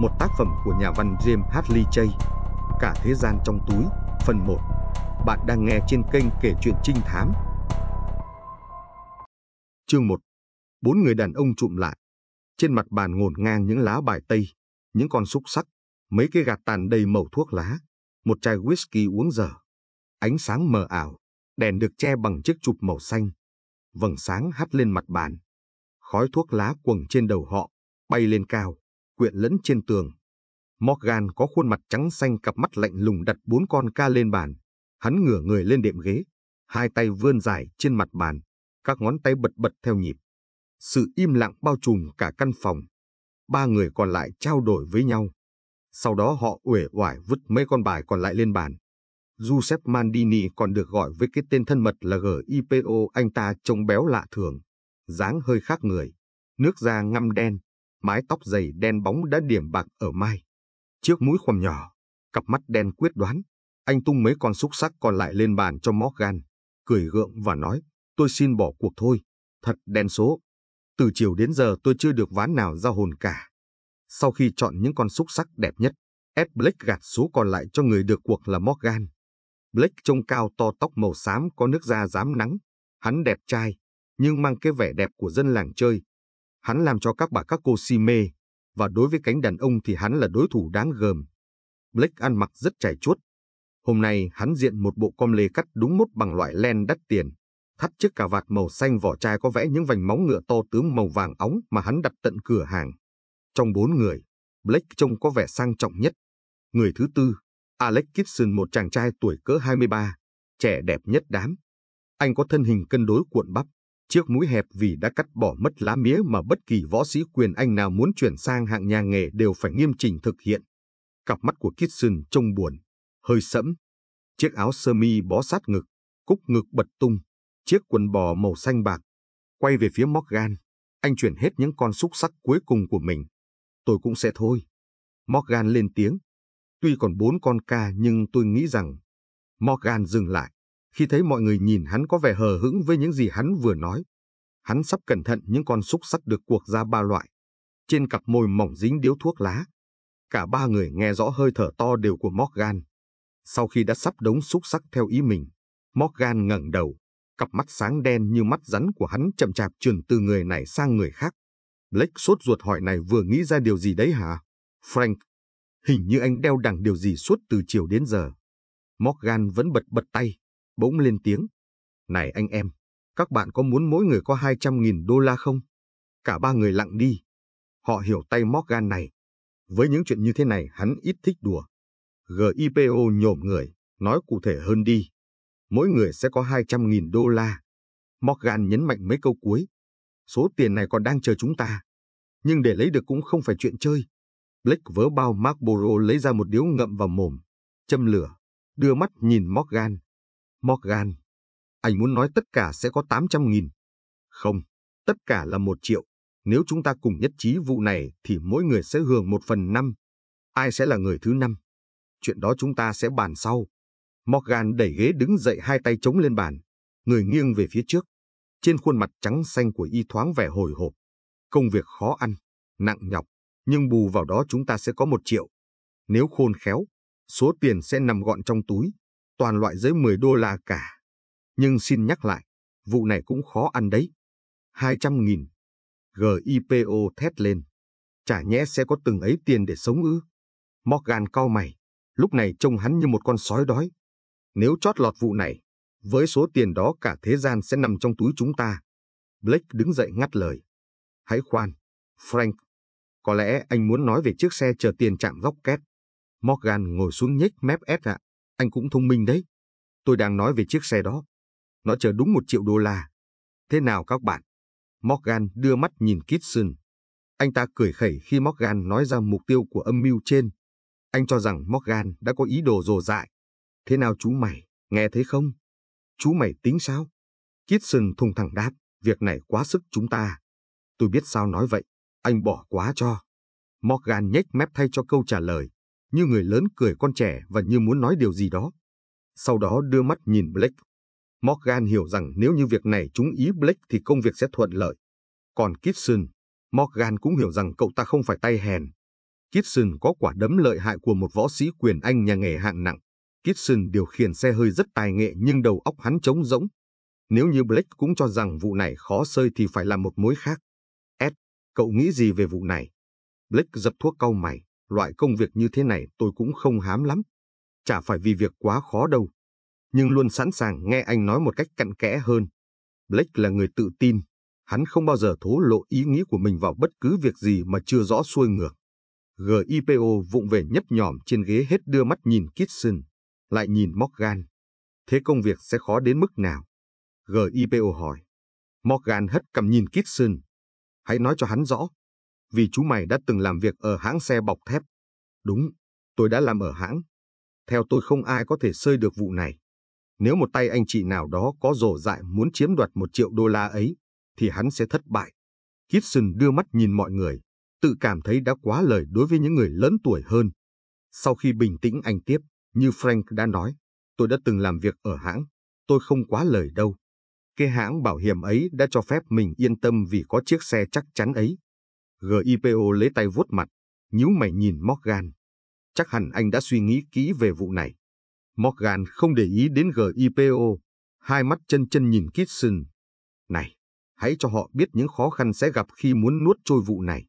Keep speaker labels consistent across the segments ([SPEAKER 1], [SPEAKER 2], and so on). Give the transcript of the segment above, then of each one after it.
[SPEAKER 1] một tác phẩm của nhà văn James Hartley Chay. Cả thế gian trong túi, phần 1. Bạn đang nghe trên kênh kể chuyện trinh thám. Chương 1. Bốn người đàn ông trụm lại. Trên mặt bàn ngổn ngang những lá bài tây, những con xúc sắc, mấy cái gạt tàn đầy màu thuốc lá, một chai whisky uống dở. Ánh sáng mờ ảo, đèn được che bằng chiếc chụp màu xanh. Vầng sáng hắt lên mặt bàn. Khói thuốc lá quầng trên đầu họ, bay lên cao quyện lẫn trên tường. Morgan có khuôn mặt trắng xanh cặp mắt lạnh lùng đặt bốn con ca lên bàn. Hắn ngửa người lên đệm ghế, hai tay vươn dài trên mặt bàn, các ngón tay bật bật theo nhịp. Sự im lặng bao trùm cả căn phòng. Ba người còn lại trao đổi với nhau. Sau đó họ uể oải vứt mấy con bài còn lại lên bàn. Giuseppe Mandini còn được gọi với cái tên thân mật là GIPO anh ta trông béo lạ thường, dáng hơi khác người, nước da ngăm đen, mái tóc dày đen bóng đã điểm bạc ở mai. Chiếc mũi khoằm nhỏ, cặp mắt đen quyết đoán, anh tung mấy con xúc sắc còn lại lên bàn cho Morgan, cười gượng và nói, tôi xin bỏ cuộc thôi, thật đen số. Từ chiều đến giờ tôi chưa được ván nào ra hồn cả. Sau khi chọn những con xúc sắc đẹp nhất, Ed Blake gạt số còn lại cho người được cuộc là Morgan. Blake trông cao to tóc màu xám có nước da dám nắng. Hắn đẹp trai, nhưng mang cái vẻ đẹp của dân làng chơi, Hắn làm cho các bà các cô si mê, và đối với cánh đàn ông thì hắn là đối thủ đáng gờm. Blake ăn mặc rất chảy chuốt. Hôm nay hắn diện một bộ com lê cắt đúng mốt bằng loại len đắt tiền, thắt chiếc cà vạt màu xanh vỏ chai có vẽ những vành móng ngựa to tướng màu vàng óng mà hắn đặt tận cửa hàng. Trong bốn người, Blake trông có vẻ sang trọng nhất. Người thứ tư, Alex Gibson một chàng trai tuổi cỡ 23, trẻ đẹp nhất đám. Anh có thân hình cân đối cuộn bắp, Chiếc mũi hẹp vì đã cắt bỏ mất lá mía mà bất kỳ võ sĩ quyền Anh nào muốn chuyển sang hạng nhà nghề đều phải nghiêm trình thực hiện. Cặp mắt của Kitson trông buồn, hơi sẫm. Chiếc áo sơ mi bó sát ngực, cúc ngực bật tung, chiếc quần bò màu xanh bạc. Quay về phía Morgan, anh chuyển hết những con xúc sắc cuối cùng của mình. Tôi cũng sẽ thôi. Morgan lên tiếng. Tuy còn bốn con ca nhưng tôi nghĩ rằng... Morgan dừng lại khi thấy mọi người nhìn hắn có vẻ hờ hững với những gì hắn vừa nói. Hắn sắp cẩn thận những con xúc sắc được cuộc ra ba loại. Trên cặp môi mỏng dính điếu thuốc lá, cả ba người nghe rõ hơi thở to đều của Morgan. Sau khi đã sắp đống xúc sắc theo ý mình, Morgan ngẩng đầu, cặp mắt sáng đen như mắt rắn của hắn chậm chạp truyền từ người này sang người khác. Blake sốt ruột hỏi này vừa nghĩ ra điều gì đấy hả? Frank, hình như anh đeo đằng điều gì suốt từ chiều đến giờ. Morgan vẫn bật bật tay, bỗng lên tiếng. Này anh em, các bạn có muốn mỗi người có 200.000 đô la không? Cả ba người lặng đi. Họ hiểu tay Morgan này. Với những chuyện như thế này hắn ít thích đùa. GIPO nhổm người, nói cụ thể hơn đi. Mỗi người sẽ có 200.000 đô la. Morgan nhấn mạnh mấy câu cuối. Số tiền này còn đang chờ chúng ta. Nhưng để lấy được cũng không phải chuyện chơi. Blake vớ bao Marlboro lấy ra một điếu ngậm vào mồm, châm lửa, đưa mắt nhìn Morgan. Morgan, anh muốn nói tất cả sẽ có 800.000. Không, tất cả là một triệu. Nếu chúng ta cùng nhất trí vụ này thì mỗi người sẽ hưởng một phần năm. Ai sẽ là người thứ năm? Chuyện đó chúng ta sẽ bàn sau. Morgan đẩy ghế đứng dậy hai tay chống lên bàn, người nghiêng về phía trước. Trên khuôn mặt trắng xanh của y thoáng vẻ hồi hộp. Công việc khó ăn, nặng nhọc, nhưng bù vào đó chúng ta sẽ có một triệu. Nếu khôn khéo, số tiền sẽ nằm gọn trong túi, toàn loại dưới 10 đô la cả. Nhưng xin nhắc lại, vụ này cũng khó ăn đấy. 200.000. GIPO thét lên. Chả nhẽ sẽ có từng ấy tiền để sống ư. Morgan cao mày, lúc này trông hắn như một con sói đói. Nếu chót lọt vụ này, với số tiền đó cả thế gian sẽ nằm trong túi chúng ta. Blake đứng dậy ngắt lời. Hãy khoan, Frank. Có lẽ anh muốn nói về chiếc xe chờ tiền chạm góc két. Morgan ngồi xuống nhếch mép ép ạ. À. Anh cũng thông minh đấy. Tôi đang nói về chiếc xe đó. Nó chờ đúng một triệu đô la. Thế nào các bạn? Morgan đưa mắt nhìn Kitson. Anh ta cười khẩy khi Morgan nói ra mục tiêu của âm mưu trên. Anh cho rằng Morgan đã có ý đồ rồ dại. Thế nào chú mày, nghe thấy không? Chú mày tính sao? Kitson thùng thẳng đáp, việc này quá sức chúng ta. Tôi biết sao nói vậy, anh bỏ quá cho. Morgan nhếch mép thay cho câu trả lời như người lớn cười con trẻ và như muốn nói điều gì đó. Sau đó đưa mắt nhìn Blake. Morgan hiểu rằng nếu như việc này chúng ý Blake thì công việc sẽ thuận lợi. Còn Kitson, Morgan cũng hiểu rằng cậu ta không phải tay hèn. Kitson có quả đấm lợi hại của một võ sĩ quyền Anh nhà nghề hạng nặng. Kitson điều khiển xe hơi rất tài nghệ nhưng đầu óc hắn trống rỗng. Nếu như Blake cũng cho rằng vụ này khó xơi thì phải là một mối khác. Ed, cậu nghĩ gì về vụ này? Blake dập thuốc cau mày. Loại công việc như thế này tôi cũng không hám lắm. Chả phải vì việc quá khó đâu. Nhưng luôn sẵn sàng nghe anh nói một cách cặn kẽ hơn. Blake là người tự tin. Hắn không bao giờ thố lộ ý nghĩ của mình vào bất cứ việc gì mà chưa rõ xuôi ngược. GIPO vụng về nhấp nhòm trên ghế hết đưa mắt nhìn Kitson, lại nhìn Morgan. Thế công việc sẽ khó đến mức nào? GIPO hỏi. Morgan hất cầm nhìn Kitson. Hãy nói cho hắn rõ, vì chú mày đã từng làm việc ở hãng xe bọc thép. Đúng, tôi đã làm ở hãng. Theo tôi không ai có thể sơi được vụ này. Nếu một tay anh chị nào đó có rổ dại muốn chiếm đoạt một triệu đô la ấy, thì hắn sẽ thất bại. Kitson đưa mắt nhìn mọi người, tự cảm thấy đã quá lời đối với những người lớn tuổi hơn. Sau khi bình tĩnh anh tiếp, như Frank đã nói, tôi đã từng làm việc ở hãng, tôi không quá lời đâu. Cái hãng bảo hiểm ấy đã cho phép mình yên tâm vì có chiếc xe chắc chắn ấy. GIPO lấy tay vuốt mặt, nhíu mày nhìn Morgan. Chắc hẳn anh đã suy nghĩ kỹ về vụ này. Morgan không để ý đến GIPO, hai mắt chân chân nhìn Kitson. Này, hãy cho họ biết những khó khăn sẽ gặp khi muốn nuốt trôi vụ này.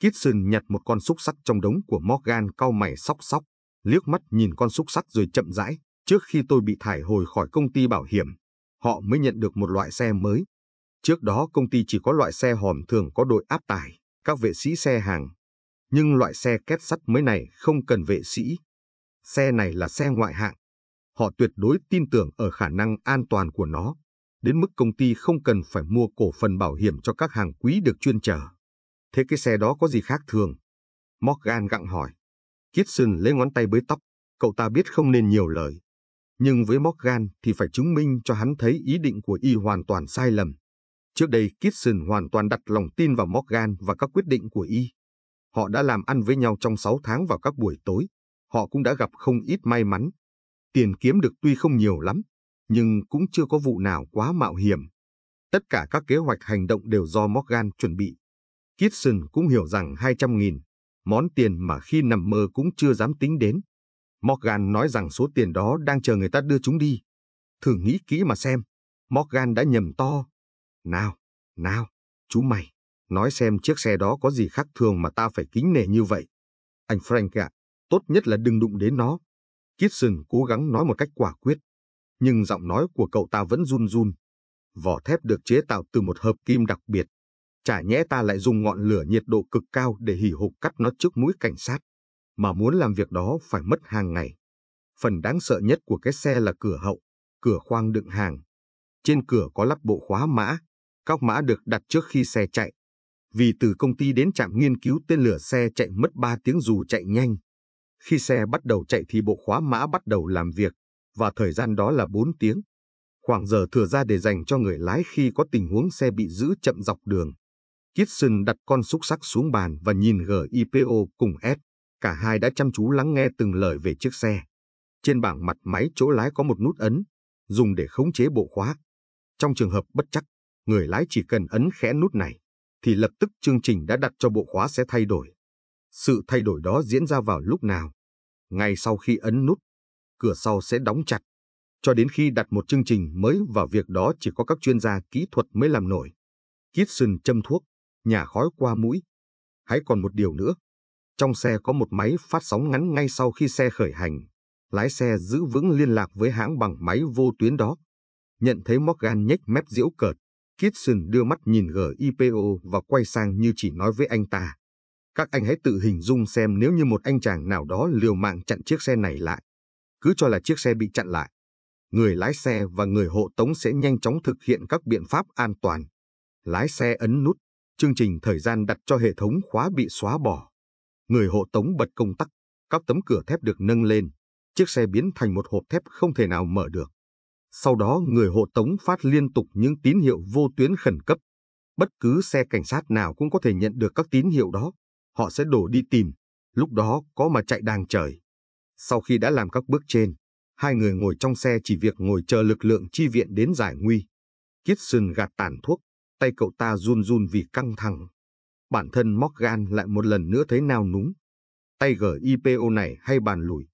[SPEAKER 1] Kitson nhặt một con xúc sắc trong đống của Morgan cau mày sóc sóc, liếc mắt nhìn con xúc sắc rồi chậm rãi. Trước khi tôi bị thải hồi khỏi công ty bảo hiểm, họ mới nhận được một loại xe mới. Trước đó công ty chỉ có loại xe hòm thường có đội áp tải các vệ sĩ xe hàng. Nhưng loại xe két sắt mới này không cần vệ sĩ. Xe này là xe ngoại hạng. Họ tuyệt đối tin tưởng ở khả năng an toàn của nó, đến mức công ty không cần phải mua cổ phần bảo hiểm cho các hàng quý được chuyên chở. Thế cái xe đó có gì khác thường? Morgan gặng hỏi. Kitson lấy ngón tay bới tóc, cậu ta biết không nên nhiều lời. Nhưng với Morgan thì phải chứng minh cho hắn thấy ý định của y hoàn toàn sai lầm. Trước đây Kitson hoàn toàn đặt lòng tin vào Morgan và các quyết định của y. Họ đã làm ăn với nhau trong 6 tháng vào các buổi tối. Họ cũng đã gặp không ít may mắn. Tiền kiếm được tuy không nhiều lắm, nhưng cũng chưa có vụ nào quá mạo hiểm. Tất cả các kế hoạch hành động đều do Morgan chuẩn bị. Kitson cũng hiểu rằng 200.000, món tiền mà khi nằm mơ cũng chưa dám tính đến. Morgan nói rằng số tiền đó đang chờ người ta đưa chúng đi. Thử nghĩ kỹ mà xem, Morgan đã nhầm to nào, nào, chú mày, nói xem chiếc xe đó có gì khác thường mà ta phải kính nể như vậy. Anh Frank ạ, tốt nhất là đừng đụng đến nó. Kitson cố gắng nói một cách quả quyết, nhưng giọng nói của cậu ta vẫn run run. Vỏ thép được chế tạo từ một hợp kim đặc biệt. Chả nhẽ ta lại dùng ngọn lửa nhiệt độ cực cao để hỉ hục cắt nó trước mũi cảnh sát, mà muốn làm việc đó phải mất hàng ngày. Phần đáng sợ nhất của cái xe là cửa hậu, cửa khoang đựng hàng. Trên cửa có lắp bộ khóa mã, các mã được đặt trước khi xe chạy. Vì từ công ty đến trạm nghiên cứu tên lửa xe chạy mất 3 tiếng dù chạy nhanh. Khi xe bắt đầu chạy thì bộ khóa mã bắt đầu làm việc, và thời gian đó là 4 tiếng. Khoảng giờ thừa ra để dành cho người lái khi có tình huống xe bị giữ chậm dọc đường. Kitson đặt con xúc sắc xuống bàn và nhìn GIPO cùng S. Cả hai đã chăm chú lắng nghe từng lời về chiếc xe. Trên bảng mặt máy chỗ lái có một nút ấn, dùng để khống chế bộ khóa. Trong trường hợp bất chắc, người lái chỉ cần ấn khẽ nút này, thì lập tức chương trình đã đặt cho bộ khóa sẽ thay đổi. Sự thay đổi đó diễn ra vào lúc nào? Ngay sau khi ấn nút, cửa sau sẽ đóng chặt. Cho đến khi đặt một chương trình mới vào việc đó chỉ có các chuyên gia kỹ thuật mới làm nổi. Kitson châm thuốc, nhà khói qua mũi. Hãy còn một điều nữa. Trong xe có một máy phát sóng ngắn ngay sau khi xe khởi hành. Lái xe giữ vững liên lạc với hãng bằng máy vô tuyến đó. Nhận thấy Morgan nhếch mép diễu cợt, Kitson đưa mắt nhìn GIPO và quay sang như chỉ nói với anh ta. Các anh hãy tự hình dung xem nếu như một anh chàng nào đó liều mạng chặn chiếc xe này lại. Cứ cho là chiếc xe bị chặn lại. Người lái xe và người hộ tống sẽ nhanh chóng thực hiện các biện pháp an toàn. Lái xe ấn nút, chương trình thời gian đặt cho hệ thống khóa bị xóa bỏ. Người hộ tống bật công tắc, các tấm cửa thép được nâng lên. Chiếc xe biến thành một hộp thép không thể nào mở được. Sau đó người hộ tống phát liên tục những tín hiệu vô tuyến khẩn cấp. Bất cứ xe cảnh sát nào cũng có thể nhận được các tín hiệu đó. Họ sẽ đổ đi tìm, lúc đó có mà chạy đàng trời. Sau khi đã làm các bước trên, hai người ngồi trong xe chỉ việc ngồi chờ lực lượng chi viện đến giải nguy. Kitson gạt tàn thuốc, tay cậu ta run run vì căng thẳng. Bản thân Morgan lại một lần nữa thấy nao núng. Tay ipo này hay bàn lùi.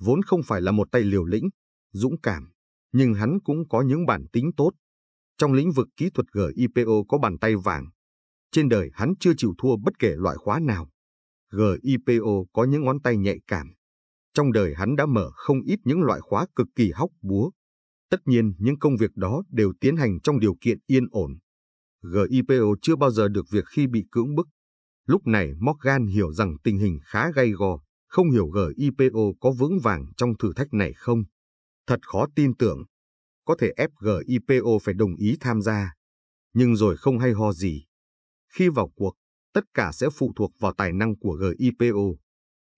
[SPEAKER 1] Vốn không phải là một tay liều lĩnh, dũng cảm nhưng hắn cũng có những bản tính tốt. Trong lĩnh vực kỹ thuật GIPO có bàn tay vàng. Trên đời hắn chưa chịu thua bất kể loại khóa nào. GIPO có những ngón tay nhạy cảm. Trong đời hắn đã mở không ít những loại khóa cực kỳ hóc búa. Tất nhiên những công việc đó đều tiến hành trong điều kiện yên ổn. GIPO chưa bao giờ được việc khi bị cưỡng bức. Lúc này Morgan hiểu rằng tình hình khá gay go, không hiểu GIPO có vững vàng trong thử thách này không. Thật khó tin tưởng, có thể FGIPO phải đồng ý tham gia, nhưng rồi không hay ho gì. Khi vào cuộc, tất cả sẽ phụ thuộc vào tài năng của GIPO.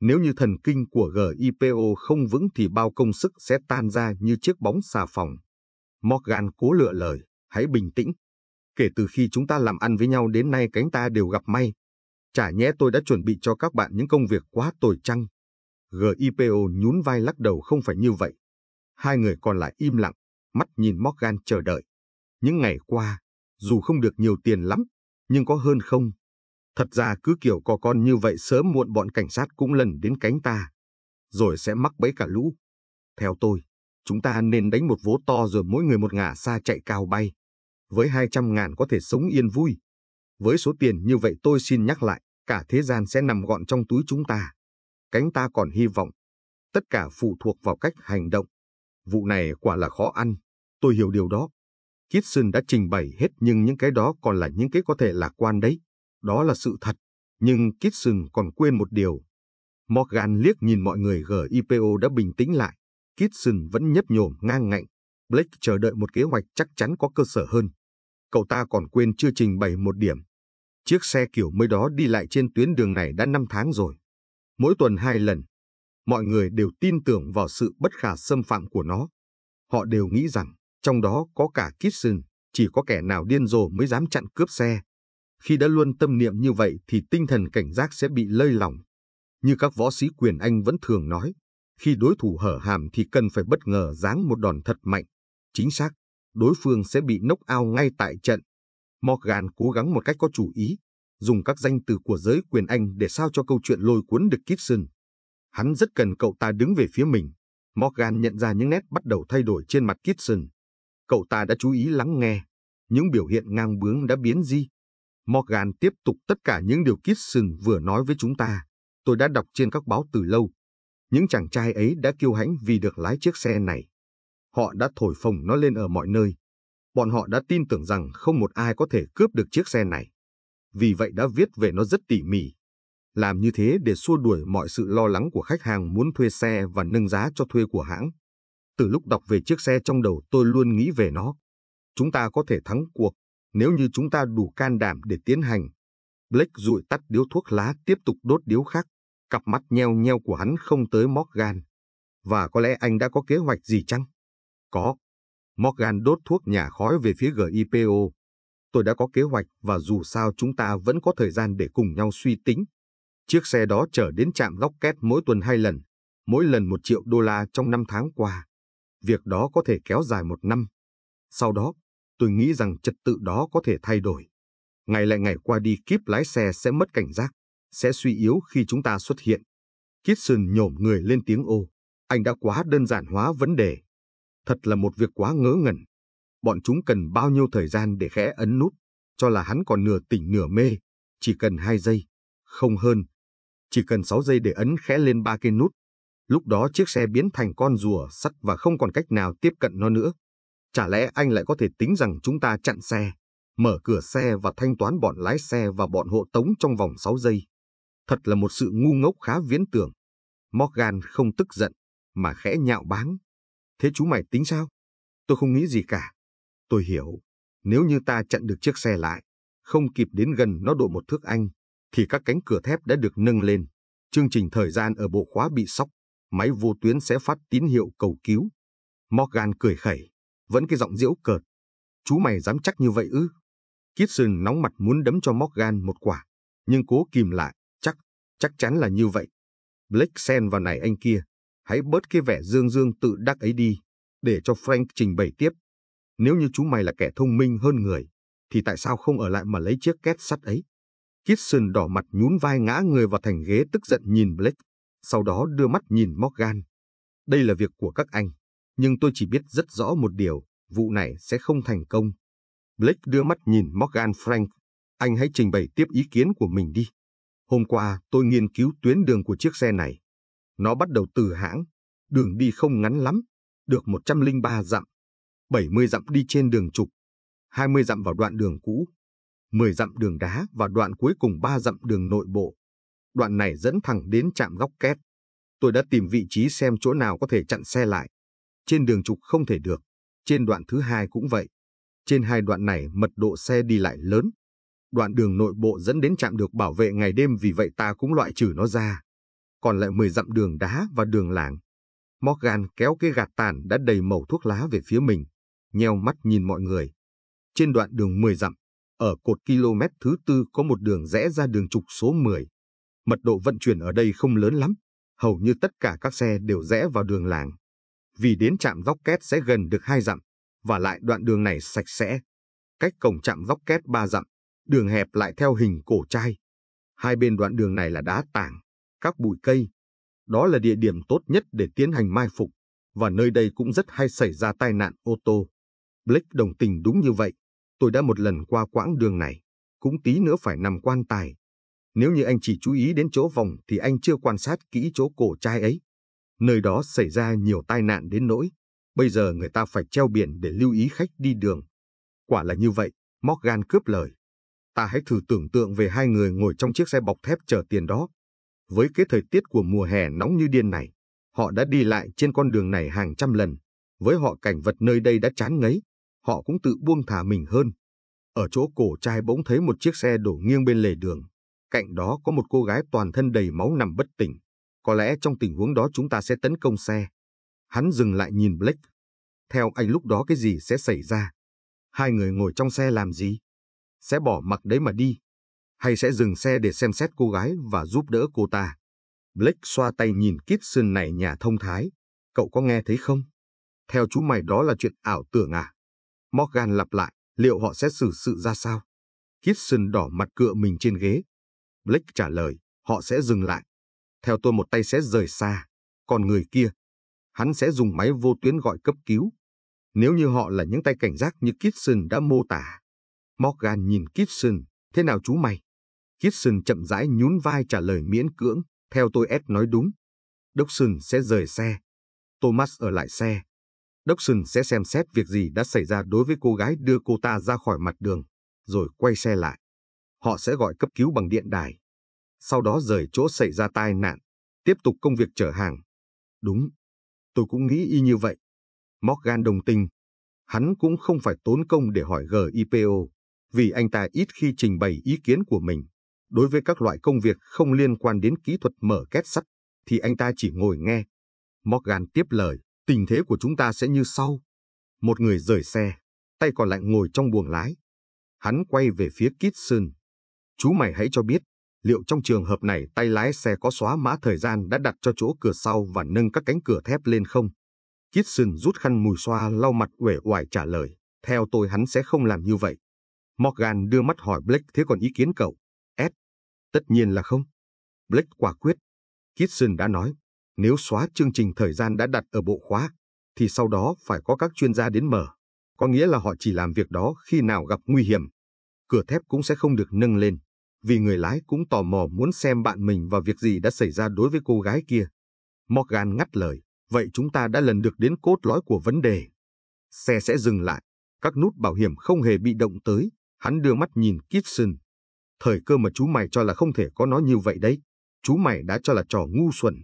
[SPEAKER 1] Nếu như thần kinh của GIPO không vững thì bao công sức sẽ tan ra như chiếc bóng xà phòng. Morgan cố lựa lời, hãy bình tĩnh. Kể từ khi chúng ta làm ăn với nhau đến nay cánh ta đều gặp may. Chả nhẽ tôi đã chuẩn bị cho các bạn những công việc quá tồi chăng. GIPO nhún vai lắc đầu không phải như vậy. Hai người còn lại im lặng, mắt nhìn Morgan chờ đợi. Những ngày qua, dù không được nhiều tiền lắm, nhưng có hơn không? Thật ra cứ kiểu có con như vậy sớm muộn bọn cảnh sát cũng lần đến cánh ta. Rồi sẽ mắc bẫy cả lũ. Theo tôi, chúng ta nên đánh một vố to rồi mỗi người một ngả xa chạy cao bay. Với hai trăm ngàn có thể sống yên vui. Với số tiền như vậy tôi xin nhắc lại, cả thế gian sẽ nằm gọn trong túi chúng ta. Cánh ta còn hy vọng. Tất cả phụ thuộc vào cách hành động. Vụ này quả là khó ăn, tôi hiểu điều đó. Kitson đã trình bày hết nhưng những cái đó còn là những cái có thể lạc quan đấy. Đó là sự thật. Nhưng Kitson còn quên một điều. Morgan liếc nhìn mọi người GIPO đã bình tĩnh lại. Kitson vẫn nhấp nhổm ngang ngạnh. Blake chờ đợi một kế hoạch chắc chắn có cơ sở hơn. Cậu ta còn quên chưa trình bày một điểm. Chiếc xe kiểu mới đó đi lại trên tuyến đường này đã 5 tháng rồi. Mỗi tuần hai lần, mọi người đều tin tưởng vào sự bất khả xâm phạm của nó. Họ đều nghĩ rằng trong đó có cả Kitson, chỉ có kẻ nào điên rồ mới dám chặn cướp xe. Khi đã luôn tâm niệm như vậy thì tinh thần cảnh giác sẽ bị lơi lỏng. Như các võ sĩ quyền Anh vẫn thường nói, khi đối thủ hở hàm thì cần phải bất ngờ giáng một đòn thật mạnh. Chính xác, đối phương sẽ bị nốc ao ngay tại trận. Morgan cố gắng một cách có chủ ý, dùng các danh từ của giới quyền Anh để sao cho câu chuyện lôi cuốn được Kitson. Hắn rất cần cậu ta đứng về phía mình. Morgan nhận ra những nét bắt đầu thay đổi trên mặt Kitson. Cậu ta đã chú ý lắng nghe. Những biểu hiện ngang bướng đã biến di. Morgan tiếp tục tất cả những điều Kitson vừa nói với chúng ta. Tôi đã đọc trên các báo từ lâu. Những chàng trai ấy đã kiêu hãnh vì được lái chiếc xe này. Họ đã thổi phồng nó lên ở mọi nơi. Bọn họ đã tin tưởng rằng không một ai có thể cướp được chiếc xe này. Vì vậy đã viết về nó rất tỉ mỉ làm như thế để xua đuổi mọi sự lo lắng của khách hàng muốn thuê xe và nâng giá cho thuê của hãng. Từ lúc đọc về chiếc xe trong đầu tôi luôn nghĩ về nó. Chúng ta có thể thắng cuộc nếu như chúng ta đủ can đảm để tiến hành. Blake rụi tắt điếu thuốc lá tiếp tục đốt điếu khác, cặp mắt nheo nheo của hắn không tới Morgan. Và có lẽ anh đã có kế hoạch gì chăng? Có. Morgan đốt thuốc nhả khói về phía GIPO. Tôi đã có kế hoạch và dù sao chúng ta vẫn có thời gian để cùng nhau suy tính. Chiếc xe đó chở đến trạm kép mỗi tuần hai lần, mỗi lần một triệu đô la trong năm tháng qua. Việc đó có thể kéo dài một năm. Sau đó, tôi nghĩ rằng trật tự đó có thể thay đổi. Ngày lại ngày qua đi kíp lái xe sẽ mất cảnh giác, sẽ suy yếu khi chúng ta xuất hiện. Kitson nhổm người lên tiếng ô. Anh đã quá đơn giản hóa vấn đề. Thật là một việc quá ngớ ngẩn. Bọn chúng cần bao nhiêu thời gian để khẽ ấn nút, cho là hắn còn nửa tỉnh nửa mê. Chỉ cần hai giây, không hơn, chỉ cần 6 giây để ấn khẽ lên ba cái nút. Lúc đó chiếc xe biến thành con rùa sắt và không còn cách nào tiếp cận nó nữa. Chả lẽ anh lại có thể tính rằng chúng ta chặn xe, mở cửa xe và thanh toán bọn lái xe và bọn hộ tống trong vòng 6 giây. Thật là một sự ngu ngốc khá viễn tưởng. Morgan không tức giận, mà khẽ nhạo báng. Thế chú mày tính sao? Tôi không nghĩ gì cả. Tôi hiểu, nếu như ta chặn được chiếc xe lại, không kịp đến gần nó độ một thước anh, thì các cánh cửa thép đã được nâng lên. Chương trình thời gian ở bộ khóa bị sóc, máy vô tuyến sẽ phát tín hiệu cầu cứu. Morgan cười khẩy, vẫn cái giọng diễu cợt. Chú mày dám chắc như vậy ư? Kitson nóng mặt muốn đấm cho Morgan một quả, nhưng cố kìm lại, chắc, chắc chắn là như vậy. Blake xen vào này anh kia, hãy bớt cái vẻ dương dương tự đắc ấy đi, để cho Frank trình bày tiếp. Nếu như chú mày là kẻ thông minh hơn người, thì tại sao không ở lại mà lấy chiếc két sắt ấy? Kitson đỏ mặt nhún vai ngã người vào thành ghế tức giận nhìn Blake, sau đó đưa mắt nhìn Morgan. Đây là việc của các anh, nhưng tôi chỉ biết rất rõ một điều, vụ này sẽ không thành công. Blake đưa mắt nhìn Morgan Frank, anh hãy trình bày tiếp ý kiến của mình đi. Hôm qua tôi nghiên cứu tuyến đường của chiếc xe này. Nó bắt đầu từ hãng, đường đi không ngắn lắm, được 103 dặm, 70 dặm đi trên đường trục, 20 dặm vào đoạn đường cũ, 10 dặm đường đá và đoạn cuối cùng 3 dặm đường nội bộ. Đoạn này dẫn thẳng đến trạm góc két. Tôi đã tìm vị trí xem chỗ nào có thể chặn xe lại. Trên đường trục không thể được, trên đoạn thứ hai cũng vậy. Trên hai đoạn này mật độ xe đi lại lớn. Đoạn đường nội bộ dẫn đến trạm được bảo vệ ngày đêm vì vậy ta cũng loại trừ nó ra. Còn lại 10 dặm đường đá và đường làng. Morgan kéo cái gạt tàn đã đầy màu thuốc lá về phía mình, nheo mắt nhìn mọi người. Trên đoạn đường 10 dặm, ở cột km thứ tư có một đường rẽ ra đường trục số 10. Mật độ vận chuyển ở đây không lớn lắm, hầu như tất cả các xe đều rẽ vào đường làng. Vì đến trạm dốc két sẽ gần được hai dặm, và lại đoạn đường này sạch sẽ. Cách cổng trạm dốc két ba dặm, đường hẹp lại theo hình cổ chai Hai bên đoạn đường này là đá tảng, các bụi cây. Đó là địa điểm tốt nhất để tiến hành mai phục, và nơi đây cũng rất hay xảy ra tai nạn ô tô. Blake đồng tình đúng như vậy. Tôi đã một lần qua quãng đường này, cũng tí nữa phải nằm quan tài. Nếu như anh chỉ chú ý đến chỗ vòng thì anh chưa quan sát kỹ chỗ cổ trai ấy. Nơi đó xảy ra nhiều tai nạn đến nỗi, bây giờ người ta phải treo biển để lưu ý khách đi đường. Quả là như vậy, Morgan cướp lời. Ta hãy thử tưởng tượng về hai người ngồi trong chiếc xe bọc thép chở tiền đó. Với cái thời tiết của mùa hè nóng như điên này, họ đã đi lại trên con đường này hàng trăm lần. Với họ cảnh vật nơi đây đã chán ngấy, họ cũng tự buông thả mình hơn. Ở chỗ cổ trai bỗng thấy một chiếc xe đổ nghiêng bên lề đường, cạnh đó có một cô gái toàn thân đầy máu nằm bất tỉnh. Có lẽ trong tình huống đó chúng ta sẽ tấn công xe. Hắn dừng lại nhìn Blake. Theo anh lúc đó cái gì sẽ xảy ra? Hai người ngồi trong xe làm gì? Sẽ bỏ mặc đấy mà đi. Hay sẽ dừng xe để xem xét cô gái và giúp đỡ cô ta? Blake xoa tay nhìn Kitson này nhà thông thái. Cậu có nghe thấy không? Theo chú mày đó là chuyện ảo tưởng à? Morgan lặp lại, liệu họ sẽ xử sự ra sao? Kitson đỏ mặt cựa mình trên ghế. Blake trả lời, họ sẽ dừng lại. Theo tôi một tay sẽ rời xa, còn người kia, hắn sẽ dùng máy vô tuyến gọi cấp cứu. Nếu như họ là những tay cảnh giác như Kitson đã mô tả. Morgan nhìn Kitson, thế nào chú mày? Kitson chậm rãi nhún vai trả lời miễn cưỡng, theo tôi Ed nói đúng. Dawson sẽ rời xe. Thomas ở lại xe, Dawson sẽ xem xét việc gì đã xảy ra đối với cô gái đưa cô ta ra khỏi mặt đường, rồi quay xe lại. Họ sẽ gọi cấp cứu bằng điện đài. Sau đó rời chỗ xảy ra tai nạn, tiếp tục công việc chở hàng. Đúng, tôi cũng nghĩ y như vậy. Morgan đồng tình. Hắn cũng không phải tốn công để hỏi GIPO, vì anh ta ít khi trình bày ý kiến của mình. Đối với các loại công việc không liên quan đến kỹ thuật mở két sắt, thì anh ta chỉ ngồi nghe. Morgan tiếp lời. Tình thế của chúng ta sẽ như sau. Một người rời xe, tay còn lại ngồi trong buồng lái. Hắn quay về phía Kitson. Chú mày hãy cho biết, liệu trong trường hợp này tay lái xe có xóa mã thời gian đã đặt cho chỗ cửa sau và nâng các cánh cửa thép lên không? Kitson rút khăn mùi xoa lau mặt uể oải trả lời. Theo tôi hắn sẽ không làm như vậy. Morgan đưa mắt hỏi Blake thế còn ý kiến cậu. S. Tất nhiên là không. Blake quả quyết. Kitson đã nói, nếu xóa chương trình thời gian đã đặt ở bộ khóa, thì sau đó phải có các chuyên gia đến mở. Có nghĩa là họ chỉ làm việc đó khi nào gặp nguy hiểm. Cửa thép cũng sẽ không được nâng lên, vì người lái cũng tò mò muốn xem bạn mình và việc gì đã xảy ra đối với cô gái kia. Morgan ngắt lời, vậy chúng ta đã lần được đến cốt lõi của vấn đề. Xe sẽ dừng lại, các nút bảo hiểm không hề bị động tới, hắn đưa mắt nhìn Kitson. Thời cơ mà chú mày cho là không thể có nó như vậy đấy. Chú mày đã cho là trò ngu xuẩn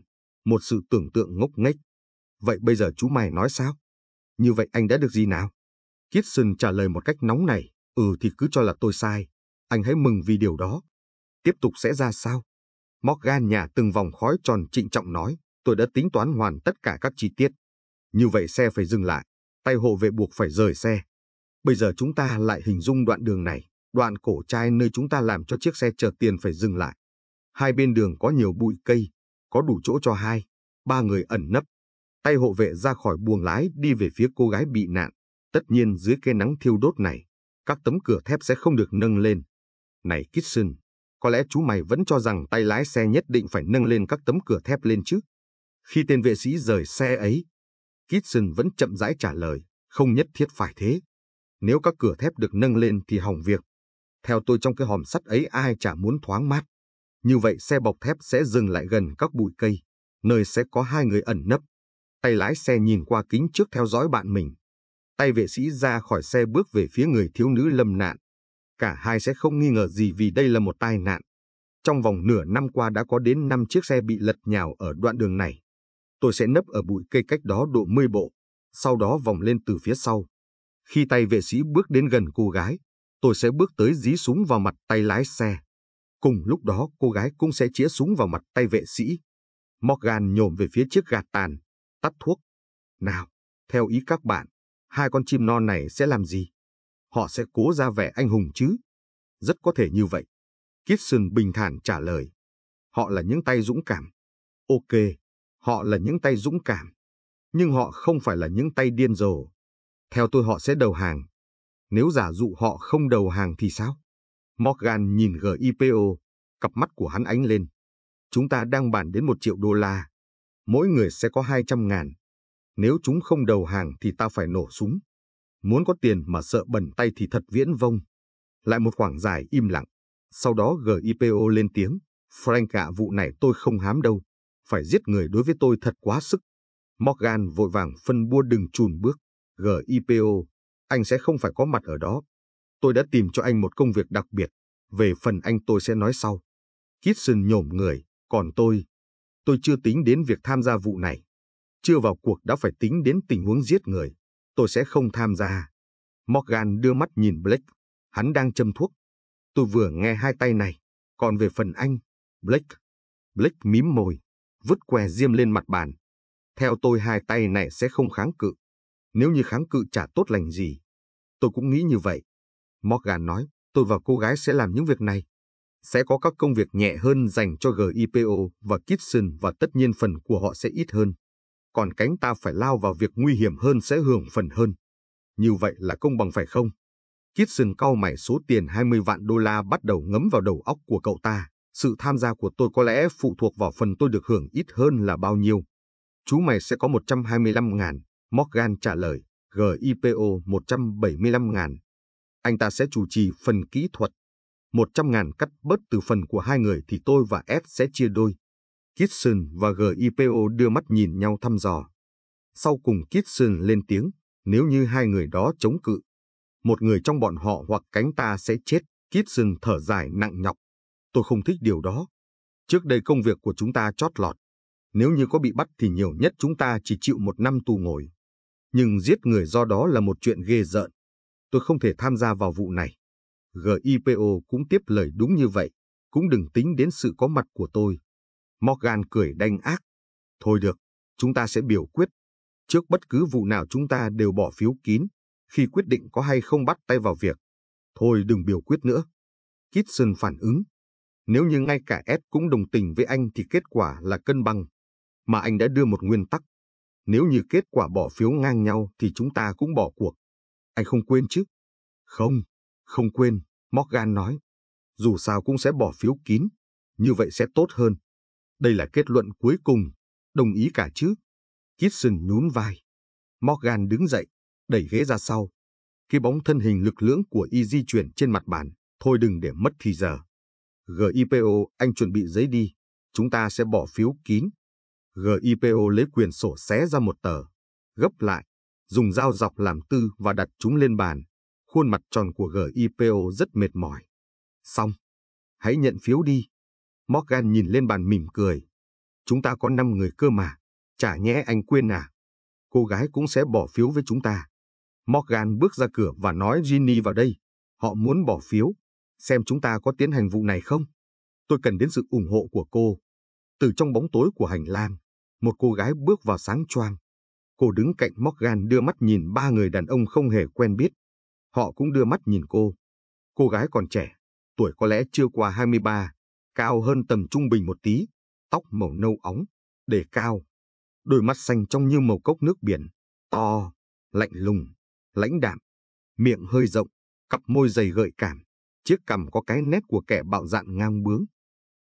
[SPEAKER 1] một sự tưởng tượng ngốc nghếch. Vậy bây giờ chú mày nói sao? Như vậy anh đã được gì nào? Kitson trả lời một cách nóng này ừ thì cứ cho là tôi sai, anh hãy mừng vì điều đó. Tiếp tục sẽ ra sao? Morgan nhà từng vòng khói tròn trịnh trọng nói, tôi đã tính toán hoàn tất cả các chi tiết. Như vậy xe phải dừng lại, tay hộ vệ buộc phải rời xe. Bây giờ chúng ta lại hình dung đoạn đường này, đoạn cổ trai nơi chúng ta làm cho chiếc xe chở tiền phải dừng lại. Hai bên đường có nhiều bụi cây, có đủ chỗ cho hai, ba người ẩn nấp. Tay hộ vệ ra khỏi buồng lái đi về phía cô gái bị nạn. Tất nhiên dưới cái nắng thiêu đốt này, các tấm cửa thép sẽ không được nâng lên. Này Kitson, có lẽ chú mày vẫn cho rằng tay lái xe nhất định phải nâng lên các tấm cửa thép lên chứ. Khi tên vệ sĩ rời xe ấy, Kitson vẫn chậm rãi trả lời, không nhất thiết phải thế. Nếu các cửa thép được nâng lên thì hỏng việc. Theo tôi trong cái hòm sắt ấy ai chả muốn thoáng mát. Như vậy xe bọc thép sẽ dừng lại gần các bụi cây, nơi sẽ có hai người ẩn nấp. Tay lái xe nhìn qua kính trước theo dõi bạn mình. Tay vệ sĩ ra khỏi xe bước về phía người thiếu nữ lâm nạn. Cả hai sẽ không nghi ngờ gì vì đây là một tai nạn. Trong vòng nửa năm qua đã có đến 5 chiếc xe bị lật nhào ở đoạn đường này. Tôi sẽ nấp ở bụi cây cách đó độ 10 bộ, sau đó vòng lên từ phía sau. Khi tay vệ sĩ bước đến gần cô gái, tôi sẽ bước tới dí súng vào mặt tay lái xe. Cùng lúc đó cô gái cũng sẽ chĩa súng vào mặt tay vệ sĩ. Morgan nhổm về phía chiếc gạt tàn, tắt thuốc. Nào, theo ý các bạn, hai con chim non này sẽ làm gì? Họ sẽ cố ra vẻ anh hùng chứ? Rất có thể như vậy. Kitson bình thản trả lời. Họ là những tay dũng cảm. Ok, họ là những tay dũng cảm. Nhưng họ không phải là những tay điên rồ. Theo tôi họ sẽ đầu hàng. Nếu giả dụ họ không đầu hàng thì sao? Morgan nhìn GIPO, cặp mắt của hắn ánh lên. Chúng ta đang bàn đến một triệu đô la. Mỗi người sẽ có hai trăm ngàn. Nếu chúng không đầu hàng thì tao phải nổ súng. Muốn có tiền mà sợ bẩn tay thì thật viễn vông. Lại một khoảng dài im lặng. Sau đó GIPO lên tiếng. Frank ạ vụ này tôi không hám đâu. Phải giết người đối với tôi thật quá sức. Morgan vội vàng phân bua đừng chùn bước. GIPO, anh sẽ không phải có mặt ở đó tôi đã tìm cho anh một công việc đặc biệt, về phần anh tôi sẽ nói sau. Kitson nhổm người, còn tôi, tôi chưa tính đến việc tham gia vụ này. Chưa vào cuộc đã phải tính đến tình huống giết người, tôi sẽ không tham gia. Morgan đưa mắt nhìn Blake, hắn đang châm thuốc. Tôi vừa nghe hai tay này, còn về phần anh, Blake. Blake mím môi, vứt que diêm lên mặt bàn. Theo tôi hai tay này sẽ không kháng cự. Nếu như kháng cự chả tốt lành gì. Tôi cũng nghĩ như vậy. Morgan nói, tôi và cô gái sẽ làm những việc này. Sẽ có các công việc nhẹ hơn dành cho GIPO và Kitson và tất nhiên phần của họ sẽ ít hơn. Còn cánh ta phải lao vào việc nguy hiểm hơn sẽ hưởng phần hơn. Như vậy là công bằng phải không? Kitson cau mày số tiền 20 vạn đô la bắt đầu ngấm vào đầu óc của cậu ta. Sự tham gia của tôi có lẽ phụ thuộc vào phần tôi được hưởng ít hơn là bao nhiêu. Chú mày sẽ có 125 ngàn, Morgan trả lời, GIPO 175 ngàn, anh ta sẽ chủ trì phần kỹ thuật. một trăm ngàn cắt bớt từ phần của hai người thì tôi và s sẽ chia đôi. Kitson và GIPO đưa mắt nhìn nhau thăm dò. Sau cùng Kitson lên tiếng, nếu như hai người đó chống cự, một người trong bọn họ hoặc cánh ta sẽ chết. Kitson thở dài nặng nhọc. Tôi không thích điều đó. Trước đây công việc của chúng ta chót lọt. Nếu như có bị bắt thì nhiều nhất chúng ta chỉ chịu một năm tù ngồi. Nhưng giết người do đó là một chuyện ghê rợn tôi không thể tham gia vào vụ này. GIPO cũng tiếp lời đúng như vậy, cũng đừng tính đến sự có mặt của tôi. Morgan cười đanh ác. Thôi được, chúng ta sẽ biểu quyết. Trước bất cứ vụ nào chúng ta đều bỏ phiếu kín, khi quyết định có hay không bắt tay vào việc. Thôi đừng biểu quyết nữa. Kitson phản ứng. Nếu như ngay cả Ed cũng đồng tình với anh thì kết quả là cân bằng. Mà anh đã đưa một nguyên tắc. Nếu như kết quả bỏ phiếu ngang nhau thì chúng ta cũng bỏ cuộc. Anh không quên chứ? Không, không quên, Morgan nói. Dù sao cũng sẽ bỏ phiếu kín, như vậy sẽ tốt hơn. Đây là kết luận cuối cùng, đồng ý cả chứ? Kitson nhún vai. Morgan đứng dậy, đẩy ghế ra sau. Cái bóng thân hình lực lưỡng của y di chuyển trên mặt bàn, thôi đừng để mất thì giờ. GIPO anh chuẩn bị giấy đi, chúng ta sẽ bỏ phiếu kín. GIPO lấy quyền sổ xé ra một tờ, gấp lại, dùng dao dọc làm tư và đặt chúng lên bàn. Khuôn mặt tròn của GIPO rất mệt mỏi. Xong, hãy nhận phiếu đi. Morgan nhìn lên bàn mỉm cười. Chúng ta có 5 người cơ mà, chả nhẽ anh quên à. Cô gái cũng sẽ bỏ phiếu với chúng ta. Morgan bước ra cửa và nói Ginny vào đây. Họ muốn bỏ phiếu, xem chúng ta có tiến hành vụ này không. Tôi cần đến sự ủng hộ của cô. Từ trong bóng tối của hành lang, một cô gái bước vào sáng choang. Cô đứng cạnh Morgan đưa mắt nhìn ba người đàn ông không hề quen biết. Họ cũng đưa mắt nhìn cô. Cô gái còn trẻ, tuổi có lẽ chưa qua 23, cao hơn tầm trung bình một tí, tóc màu nâu óng, để cao. Đôi mắt xanh trong như màu cốc nước biển, to, lạnh lùng, lãnh đạm, miệng hơi rộng, cặp môi dày gợi cảm, chiếc cằm có cái nét của kẻ bạo dạn ngang bướng.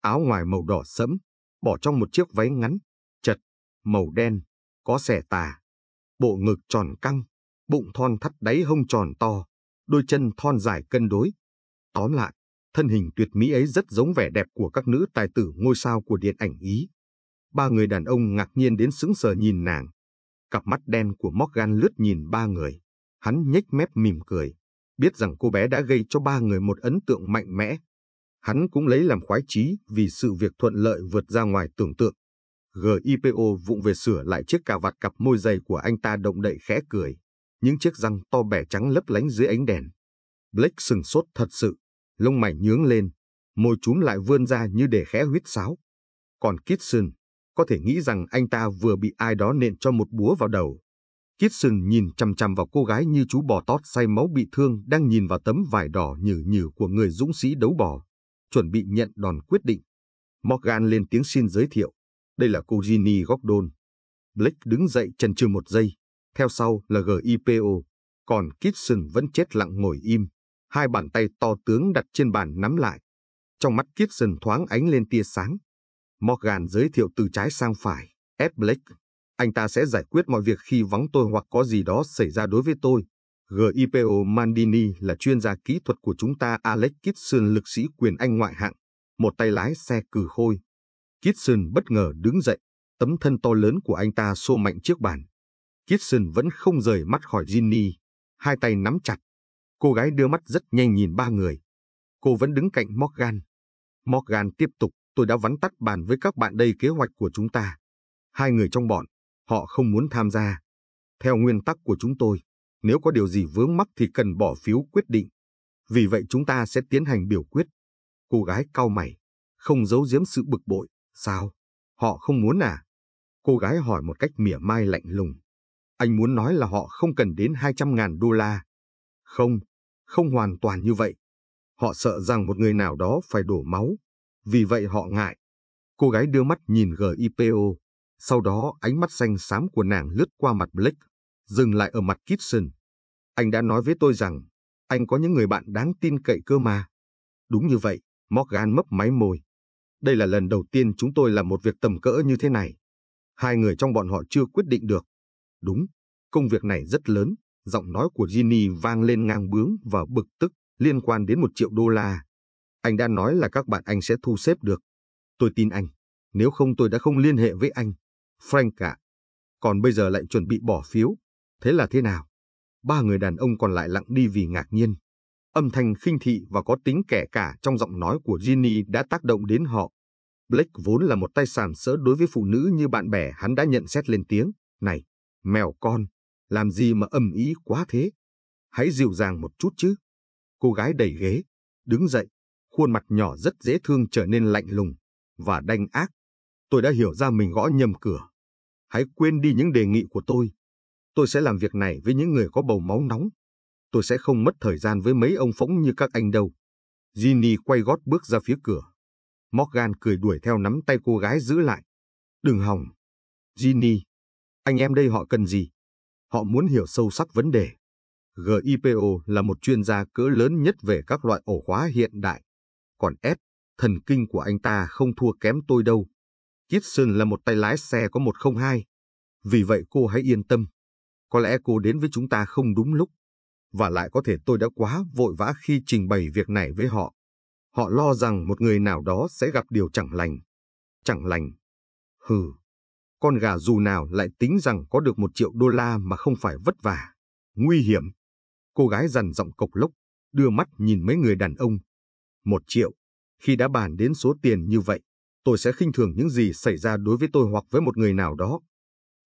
[SPEAKER 1] Áo ngoài màu đỏ sẫm, bỏ trong một chiếc váy ngắn, chật, màu đen, có xẻ tà bộ ngực tròn căng, bụng thon thắt đáy hông tròn to, đôi chân thon dài cân đối. Tóm lại, thân hình tuyệt mỹ ấy rất giống vẻ đẹp của các nữ tài tử ngôi sao của điện ảnh Ý. Ba người đàn ông ngạc nhiên đến sững sờ nhìn nàng. Cặp mắt đen của Morgan lướt nhìn ba người. Hắn nhếch mép mỉm cười, biết rằng cô bé đã gây cho ba người một ấn tượng mạnh mẽ. Hắn cũng lấy làm khoái chí vì sự việc thuận lợi vượt ra ngoài tưởng tượng. GIPO vụng về sửa lại chiếc cà vạt cặp môi dày của anh ta động đậy khẽ cười, những chiếc răng to bẻ trắng lấp lánh dưới ánh đèn. Blake sừng sốt thật sự, lông mày nhướng lên, môi chúm lại vươn ra như để khẽ huýt sáo. Còn Kitson, có thể nghĩ rằng anh ta vừa bị ai đó nện cho một búa vào đầu. Kitson nhìn chằm chằm vào cô gái như chú bò tót say máu bị thương đang nhìn vào tấm vải đỏ nhừ nhừ của người dũng sĩ đấu bò, chuẩn bị nhận đòn quyết định. Morgan lên tiếng xin giới thiệu. Đây là cô Ginny Gordon. Blake đứng dậy chần chừ một giây, theo sau là GIPO, còn Kitson vẫn chết lặng ngồi im, hai bàn tay to tướng đặt trên bàn nắm lại. Trong mắt Kitson thoáng ánh lên tia sáng. Morgan giới thiệu từ trái sang phải, ép Blake. Anh ta sẽ giải quyết mọi việc khi vắng tôi hoặc có gì đó xảy ra đối với tôi. GIPO Mandini là chuyên gia kỹ thuật của chúng ta Alex Kitson lực sĩ quyền Anh ngoại hạng, một tay lái xe cử khôi, Kitson bất ngờ đứng dậy, tấm thân to lớn của anh ta xô mạnh trước bàn. Kitson vẫn không rời mắt khỏi Ginny, hai tay nắm chặt. Cô gái đưa mắt rất nhanh nhìn ba người. Cô vẫn đứng cạnh Morgan. Morgan tiếp tục, tôi đã vắn tắt bàn với các bạn đây kế hoạch của chúng ta. Hai người trong bọn, họ không muốn tham gia. Theo nguyên tắc của chúng tôi, nếu có điều gì vướng mắc thì cần bỏ phiếu quyết định. Vì vậy chúng ta sẽ tiến hành biểu quyết. Cô gái cau mày, không giấu giếm sự bực bội. Sao? Họ không muốn à? Cô gái hỏi một cách mỉa mai lạnh lùng. Anh muốn nói là họ không cần đến 200.000 đô la. Không, không hoàn toàn như vậy. Họ sợ rằng một người nào đó phải đổ máu. Vì vậy họ ngại. Cô gái đưa mắt nhìn GIPO. Sau đó ánh mắt xanh xám của nàng lướt qua mặt Blake, dừng lại ở mặt Kitson. Anh đã nói với tôi rằng, anh có những người bạn đáng tin cậy cơ mà. Đúng như vậy, Morgan mấp máy môi. Đây là lần đầu tiên chúng tôi làm một việc tầm cỡ như thế này. Hai người trong bọn họ chưa quyết định được. Đúng, công việc này rất lớn. Giọng nói của Ginny vang lên ngang bướng và bực tức liên quan đến một triệu đô la. Anh đã nói là các bạn anh sẽ thu xếp được. Tôi tin anh. Nếu không tôi đã không liên hệ với anh. Frank cả. Còn bây giờ lại chuẩn bị bỏ phiếu. Thế là thế nào? Ba người đàn ông còn lại lặng đi vì ngạc nhiên. Âm thanh khinh thị và có tính kẻ cả trong giọng nói của Ginny đã tác động đến họ. Blake vốn là một tay sàm sỡ đối với phụ nữ như bạn bè hắn đã nhận xét lên tiếng. Này, mèo con, làm gì mà âm ý quá thế? Hãy dịu dàng một chút chứ. Cô gái đẩy ghế, đứng dậy, khuôn mặt nhỏ rất dễ thương trở nên lạnh lùng và đanh ác. Tôi đã hiểu ra mình gõ nhầm cửa. Hãy quên đi những đề nghị của tôi. Tôi sẽ làm việc này với những người có bầu máu nóng tôi sẽ không mất thời gian với mấy ông phỗng như các anh đâu. Ginny quay gót bước ra phía cửa. Morgan cười đuổi theo nắm tay cô gái giữ lại. Đừng hòng. Ginny, anh em đây họ cần gì? Họ muốn hiểu sâu sắc vấn đề. GIPO là một chuyên gia cỡ lớn nhất về các loại ổ khóa hiện đại. Còn Ed, thần kinh của anh ta không thua kém tôi đâu. Kitson là một tay lái xe có 102. Vì vậy cô hãy yên tâm. Có lẽ cô đến với chúng ta không đúng lúc và lại có thể tôi đã quá vội vã khi trình bày việc này với họ. Họ lo rằng một người nào đó sẽ gặp điều chẳng lành. Chẳng lành. Hừ, con gà dù nào lại tính rằng có được một triệu đô la mà không phải vất vả. Nguy hiểm. Cô gái dằn giọng cộc lốc, đưa mắt nhìn mấy người đàn ông. Một triệu. Khi đã bàn đến số tiền như vậy, tôi sẽ khinh thường những gì xảy ra đối với tôi hoặc với một người nào đó.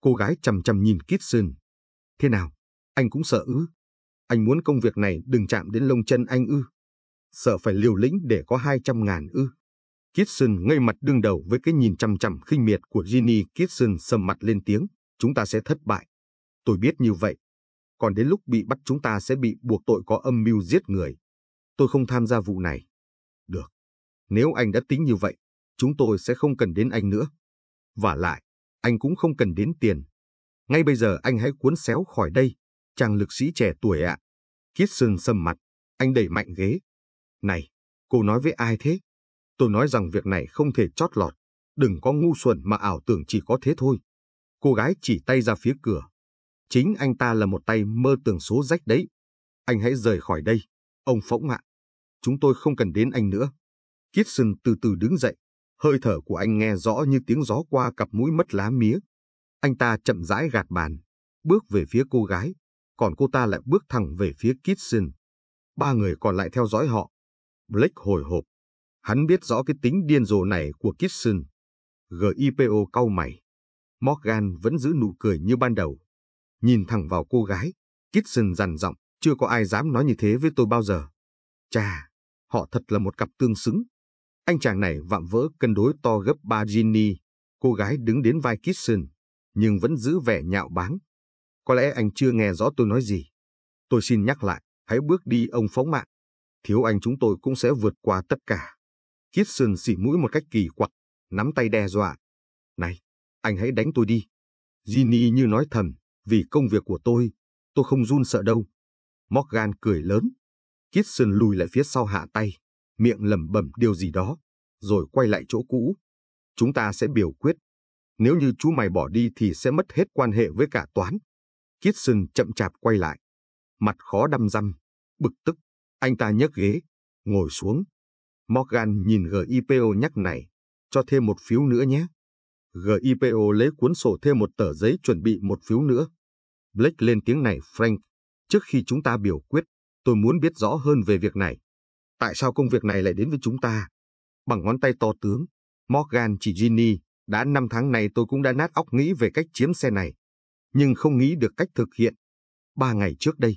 [SPEAKER 1] Cô gái chầm chầm nhìn Kitson. Thế nào? Anh cũng sợ ư? Anh muốn công việc này đừng chạm đến lông chân anh ư. Sợ phải liều lĩnh để có 200 ngàn ư. Kitson ngây mặt đương đầu với cái nhìn chằm chằm khinh miệt của Ginny. Kitson sầm mặt lên tiếng, chúng ta sẽ thất bại. Tôi biết như vậy. Còn đến lúc bị bắt chúng ta sẽ bị buộc tội có âm mưu giết người. Tôi không tham gia vụ này. Được. Nếu anh đã tính như vậy, chúng tôi sẽ không cần đến anh nữa. Và lại, anh cũng không cần đến tiền. Ngay bây giờ anh hãy cuốn xéo khỏi đây, chàng lực sĩ trẻ tuổi ạ. À. Kiết Sơn sầm mặt, anh đẩy mạnh ghế. Này, cô nói với ai thế? Tôi nói rằng việc này không thể chót lọt, đừng có ngu xuẩn mà ảo tưởng chỉ có thế thôi. Cô gái chỉ tay ra phía cửa. Chính anh ta là một tay mơ tưởng số rách đấy. Anh hãy rời khỏi đây, ông Phỗng ạ. Chúng tôi không cần đến anh nữa. Kiết Sơn từ từ đứng dậy, hơi thở của anh nghe rõ như tiếng gió qua cặp mũi mất lá mía. Anh ta chậm rãi gạt bàn, bước về phía cô gái, còn cô ta lại bước thẳng về phía Kitson. Ba người còn lại theo dõi họ. Blake hồi hộp. Hắn biết rõ cái tính điên rồ này của Kitson. GIPO cau mày. Morgan vẫn giữ nụ cười như ban đầu. Nhìn thẳng vào cô gái, Kitson dằn giọng, chưa có ai dám nói như thế với tôi bao giờ. Chà, họ thật là một cặp tương xứng. Anh chàng này vạm vỡ cân đối to gấp ba Ginny. Cô gái đứng đến vai Kitson, nhưng vẫn giữ vẻ nhạo báng, có lẽ anh chưa nghe rõ tôi nói gì. Tôi xin nhắc lại, hãy bước đi ông phóng mạng. Thiếu anh chúng tôi cũng sẽ vượt qua tất cả. Kiết sườn xỉ mũi một cách kỳ quặc, nắm tay đe dọa. Này, anh hãy đánh tôi đi. Ginny như nói thầm, vì công việc của tôi, tôi không run sợ đâu. Morgan cười lớn. Kiết sườn lùi lại phía sau hạ tay, miệng lẩm bẩm điều gì đó, rồi quay lại chỗ cũ. Chúng ta sẽ biểu quyết. Nếu như chú mày bỏ đi thì sẽ mất hết quan hệ với cả toán. Kiết Sừng chậm chạp quay lại. Mặt khó đăm răm, bực tức, anh ta nhấc ghế, ngồi xuống. Morgan nhìn GIPO nhắc này, cho thêm một phiếu nữa nhé. GIPO lấy cuốn sổ thêm một tờ giấy chuẩn bị một phiếu nữa. Blake lên tiếng này Frank, trước khi chúng ta biểu quyết, tôi muốn biết rõ hơn về việc này. Tại sao công việc này lại đến với chúng ta? Bằng ngón tay to tướng, Morgan chỉ Ginny, đã năm tháng này tôi cũng đã nát óc nghĩ về cách chiếm xe này nhưng không nghĩ được cách thực hiện. Ba ngày trước đây,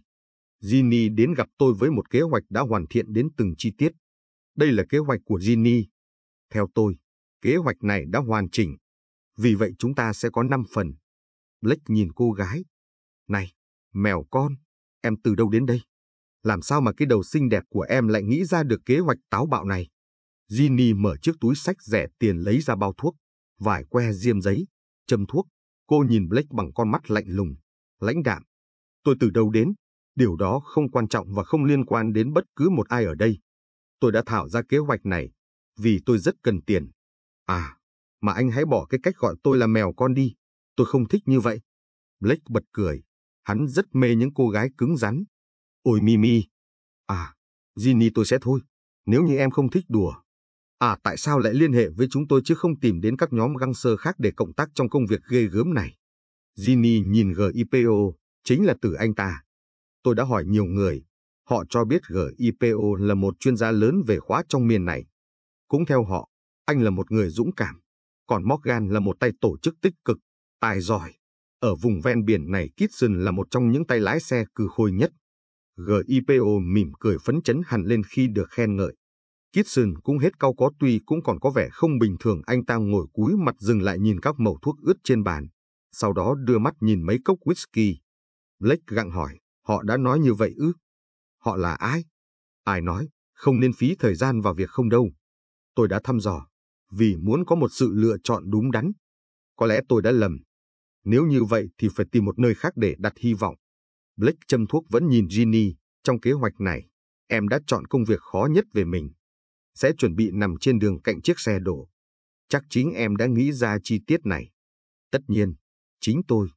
[SPEAKER 1] Ginny đến gặp tôi với một kế hoạch đã hoàn thiện đến từng chi tiết. Đây là kế hoạch của Ginny. Theo tôi, kế hoạch này đã hoàn chỉnh. Vì vậy chúng ta sẽ có 5 phần. Blake nhìn cô gái. Này, mèo con, em từ đâu đến đây? Làm sao mà cái đầu xinh đẹp của em lại nghĩ ra được kế hoạch táo bạo này? Ginny mở chiếc túi sách rẻ tiền lấy ra bao thuốc, vài que diêm giấy, châm thuốc, Cô nhìn Blake bằng con mắt lạnh lùng, lãnh đạm. Tôi từ đâu đến, điều đó không quan trọng và không liên quan đến bất cứ một ai ở đây. Tôi đã thảo ra kế hoạch này, vì tôi rất cần tiền. À, mà anh hãy bỏ cái cách gọi tôi là mèo con đi, tôi không thích như vậy. Blake bật cười, hắn rất mê những cô gái cứng rắn. Ôi Mimi, à, Ginny tôi sẽ thôi, nếu như em không thích đùa, À tại sao lại liên hệ với chúng tôi chứ không tìm đến các nhóm gangster khác để cộng tác trong công việc ghê gớm này? Ginny nhìn GIPO, chính là từ anh ta. Tôi đã hỏi nhiều người, họ cho biết GIPO là một chuyên gia lớn về khóa trong miền này. Cũng theo họ, anh là một người dũng cảm, còn Morgan là một tay tổ chức tích cực, tài giỏi. Ở vùng ven biển này Kitson là một trong những tay lái xe cừ khôi nhất. GIPO mỉm cười phấn chấn hẳn lên khi được khen ngợi. Kitson cũng hết cau có tuy cũng còn có vẻ không bình thường anh ta ngồi cúi mặt dừng lại nhìn các mẩu thuốc ướt trên bàn, sau đó đưa mắt nhìn mấy cốc whisky. Blake gặng hỏi, họ đã nói như vậy ư? Họ là ai? Ai nói, không nên phí thời gian vào việc không đâu. Tôi đã thăm dò, vì muốn có một sự lựa chọn đúng đắn. Có lẽ tôi đã lầm. Nếu như vậy thì phải tìm một nơi khác để đặt hy vọng. Blake châm thuốc vẫn nhìn Ginny, trong kế hoạch này, em đã chọn công việc khó nhất về mình sẽ chuẩn bị nằm trên đường cạnh chiếc xe đổ. Chắc chính em đã nghĩ ra chi tiết này. Tất nhiên, chính tôi.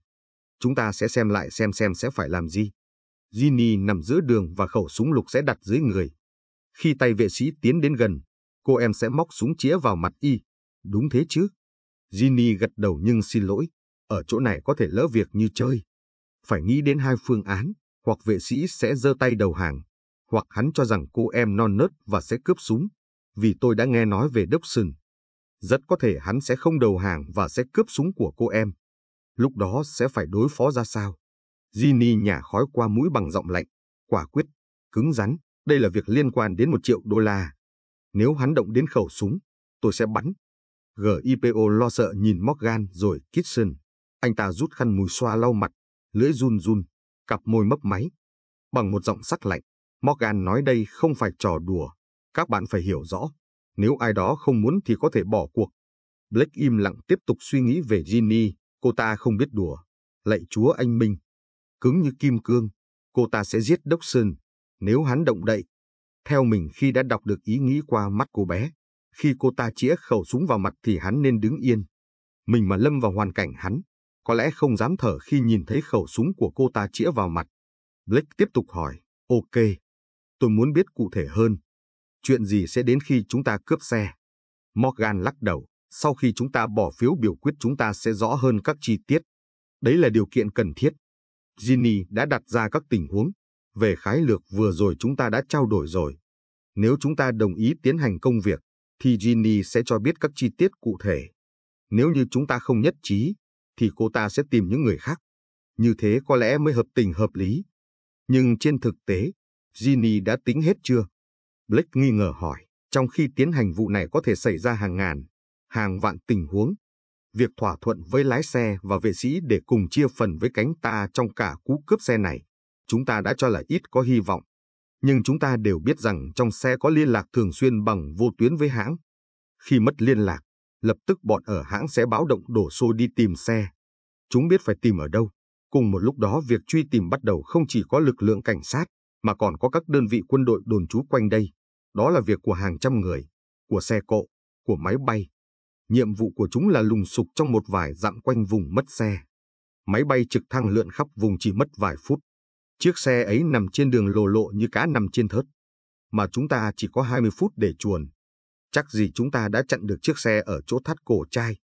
[SPEAKER 1] Chúng ta sẽ xem lại xem xem sẽ phải làm gì. Ginny nằm giữa đường và khẩu súng lục sẽ đặt dưới người. Khi tay vệ sĩ tiến đến gần, cô em sẽ móc súng chĩa vào mặt y. Đúng thế chứ? Ginny gật đầu nhưng xin lỗi, ở chỗ này có thể lỡ việc như chơi. Phải nghĩ đến hai phương án, hoặc vệ sĩ sẽ giơ tay đầu hàng, hoặc hắn cho rằng cô em non nớt và sẽ cướp súng vì tôi đã nghe nói về Dobson. Rất có thể hắn sẽ không đầu hàng và sẽ cướp súng của cô em. Lúc đó sẽ phải đối phó ra sao? Ginny nhả khói qua mũi bằng giọng lạnh, quả quyết, cứng rắn. Đây là việc liên quan đến một triệu đô la. Nếu hắn động đến khẩu súng, tôi sẽ bắn. GIPO lo sợ nhìn Morgan rồi Kitson. Anh ta rút khăn mùi xoa lau mặt, lưỡi run run, cặp môi mấp máy. Bằng một giọng sắc lạnh, Morgan nói đây không phải trò đùa. Các bạn phải hiểu rõ, nếu ai đó không muốn thì có thể bỏ cuộc. Blake im lặng tiếp tục suy nghĩ về Ginny, cô ta không biết đùa. Lạy chúa anh Minh, cứng như kim cương, cô ta sẽ giết Dawson nếu hắn động đậy. Theo mình khi đã đọc được ý nghĩ qua mắt cô bé, khi cô ta chĩa khẩu súng vào mặt thì hắn nên đứng yên. Mình mà lâm vào hoàn cảnh hắn, có lẽ không dám thở khi nhìn thấy khẩu súng của cô ta chĩa vào mặt. Blake tiếp tục hỏi, ok, tôi muốn biết cụ thể hơn, chuyện gì sẽ đến khi chúng ta cướp xe? Morgan lắc đầu, sau khi chúng ta bỏ phiếu biểu quyết chúng ta sẽ rõ hơn các chi tiết. Đấy là điều kiện cần thiết. Ginny đã đặt ra các tình huống. Về khái lược vừa rồi chúng ta đã trao đổi rồi. Nếu chúng ta đồng ý tiến hành công việc, thì Ginny sẽ cho biết các chi tiết cụ thể. Nếu như chúng ta không nhất trí, thì cô ta sẽ tìm những người khác. Như thế có lẽ mới hợp tình hợp lý. Nhưng trên thực tế, Ginny đã tính hết chưa? Blake nghi ngờ hỏi, trong khi tiến hành vụ này có thể xảy ra hàng ngàn, hàng vạn tình huống. Việc thỏa thuận với lái xe và vệ sĩ để cùng chia phần với cánh ta trong cả cú cướp xe này, chúng ta đã cho là ít có hy vọng. Nhưng chúng ta đều biết rằng trong xe có liên lạc thường xuyên bằng vô tuyến với hãng. Khi mất liên lạc, lập tức bọn ở hãng sẽ báo động đổ xô đi tìm xe. Chúng biết phải tìm ở đâu. Cùng một lúc đó việc truy tìm bắt đầu không chỉ có lực lượng cảnh sát, mà còn có các đơn vị quân đội đồn trú quanh đây. Đó là việc của hàng trăm người, của xe cộ, của máy bay. Nhiệm vụ của chúng là lùng sục trong một vài dặm quanh vùng mất xe. Máy bay trực thăng lượn khắp vùng chỉ mất vài phút. Chiếc xe ấy nằm trên đường lồ lộ như cá nằm trên thớt. Mà chúng ta chỉ có 20 phút để chuồn. Chắc gì chúng ta đã chặn được chiếc xe ở chỗ thắt cổ chai.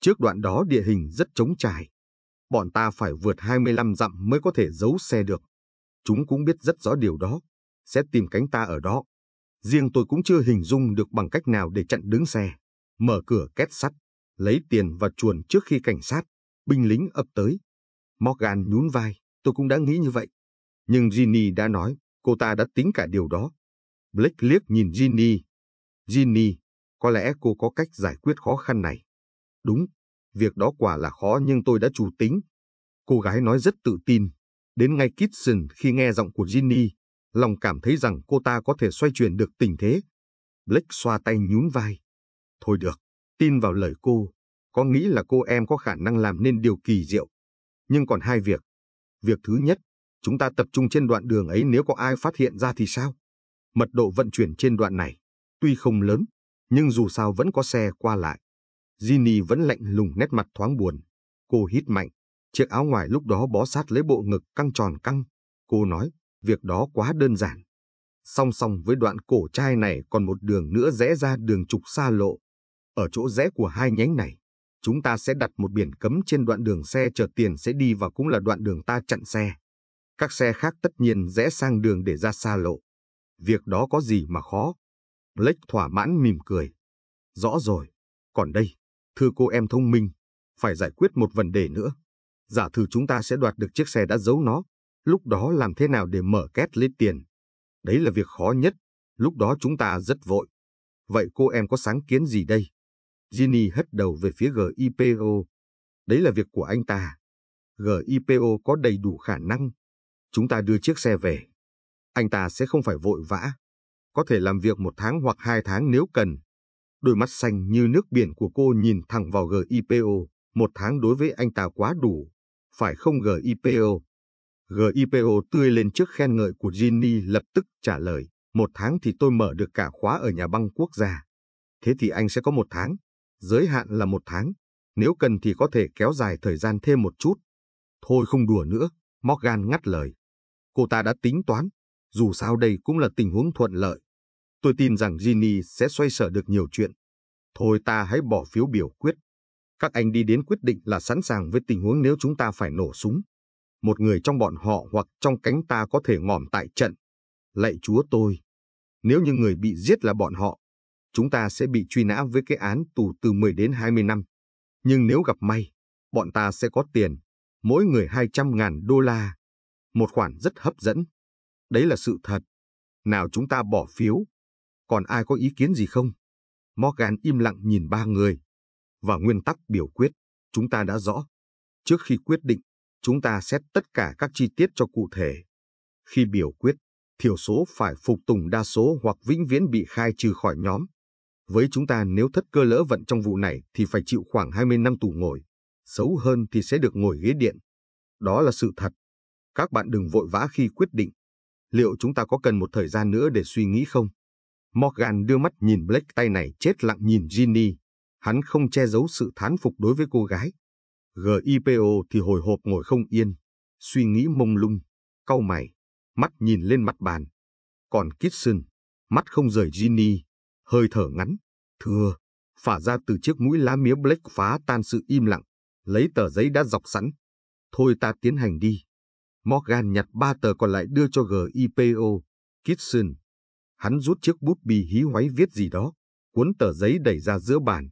[SPEAKER 1] Trước đoạn đó địa hình rất trống trải. Bọn ta phải vượt 25 dặm mới có thể giấu xe được. Chúng cũng biết rất rõ điều đó. Sẽ tìm cánh ta ở đó. Riêng tôi cũng chưa hình dung được bằng cách nào để chặn đứng xe, mở cửa két sắt, lấy tiền và chuồn trước khi cảnh sát, binh lính ập tới. Morgan nhún vai, tôi cũng đã nghĩ như vậy. Nhưng Ginny đã nói, cô ta đã tính cả điều đó. Blake liếc nhìn Ginny. Ginny, có lẽ cô có cách giải quyết khó khăn này. Đúng, việc đó quả là khó nhưng tôi đã chủ tính. Cô gái nói rất tự tin. Đến ngay Kitson khi nghe giọng của Ginny, lòng cảm thấy rằng cô ta có thể xoay chuyển được tình thế. Blake xoa tay nhún vai. Thôi được, tin vào lời cô, có nghĩ là cô em có khả năng làm nên điều kỳ diệu. Nhưng còn hai việc. Việc thứ nhất, chúng ta tập trung trên đoạn đường ấy nếu có ai phát hiện ra thì sao? Mật độ vận chuyển trên đoạn này, tuy không lớn, nhưng dù sao vẫn có xe qua lại. Ginny vẫn lạnh lùng nét mặt thoáng buồn. Cô hít mạnh, chiếc áo ngoài lúc đó bó sát lấy bộ ngực căng tròn căng. Cô nói, Việc đó quá đơn giản. Song song với đoạn cổ trai này còn một đường nữa rẽ ra đường trục xa lộ. Ở chỗ rẽ của hai nhánh này, chúng ta sẽ đặt một biển cấm trên đoạn đường xe chở tiền sẽ đi và cũng là đoạn đường ta chặn xe. Các xe khác tất nhiên rẽ sang đường để ra xa lộ. Việc đó có gì mà khó? Blake thỏa mãn mỉm cười. Rõ rồi, còn đây, thưa cô em thông minh, phải giải quyết một vấn đề nữa. Giả thử chúng ta sẽ đoạt được chiếc xe đã giấu nó, Lúc đó làm thế nào để mở két lấy tiền? Đấy là việc khó nhất, lúc đó chúng ta rất vội. Vậy cô em có sáng kiến gì đây? Ginny hất đầu về phía GIPO. Đấy là việc của anh ta. GIPO có đầy đủ khả năng. Chúng ta đưa chiếc xe về. Anh ta sẽ không phải vội vã. Có thể làm việc một tháng hoặc hai tháng nếu cần. Đôi mắt xanh như nước biển của cô nhìn thẳng vào GIPO. Một tháng đối với anh ta quá đủ. Phải không GIPO? GIPO tươi lên trước khen ngợi của Ginny lập tức trả lời, một tháng thì tôi mở được cả khóa ở nhà băng quốc gia. Thế thì anh sẽ có một tháng, giới hạn là một tháng, nếu cần thì có thể kéo dài thời gian thêm một chút. Thôi không đùa nữa, Morgan ngắt lời. Cô ta đã tính toán, dù sao đây cũng là tình huống thuận lợi. Tôi tin rằng Ginny sẽ xoay sở được nhiều chuyện. Thôi ta hãy bỏ phiếu biểu quyết. Các anh đi đến quyết định là sẵn sàng với tình huống nếu chúng ta phải nổ súng một người trong bọn họ hoặc trong cánh ta có thể ngòm tại trận. Lạy chúa tôi, nếu như người bị giết là bọn họ, chúng ta sẽ bị truy nã với cái án tù từ 10 đến 20 năm. Nhưng nếu gặp may, bọn ta sẽ có tiền, mỗi người 200.000 đô la. Một khoản rất hấp dẫn. Đấy là sự thật. Nào chúng ta bỏ phiếu. Còn ai có ý kiến gì không? Morgan im lặng nhìn ba người. Và nguyên tắc biểu quyết, chúng ta đã rõ. Trước khi quyết định, chúng ta xét tất cả các chi tiết cho cụ thể. Khi biểu quyết, thiểu số phải phục tùng đa số hoặc vĩnh viễn bị khai trừ khỏi nhóm. Với chúng ta nếu thất cơ lỡ vận trong vụ này thì phải chịu khoảng 20 năm tù ngồi, xấu hơn thì sẽ được ngồi ghế điện. Đó là sự thật. Các bạn đừng vội vã khi quyết định. Liệu chúng ta có cần một thời gian nữa để suy nghĩ không? Morgan đưa mắt nhìn Blake tay này chết lặng nhìn Ginny. Hắn không che giấu sự thán phục đối với cô gái. GIPO thì hồi hộp ngồi không yên, suy nghĩ mông lung, cau mày, mắt nhìn lên mặt bàn. Còn Kitson, mắt không rời Ginny, hơi thở ngắn, thưa, phả ra từ chiếc mũi lá mía Black phá tan sự im lặng, lấy tờ giấy đã dọc sẵn. Thôi ta tiến hành đi. Morgan nhặt ba tờ còn lại đưa cho GIPO, Kitson. Hắn rút chiếc bút bi hí hoáy viết gì đó, cuốn tờ giấy đẩy ra giữa bàn.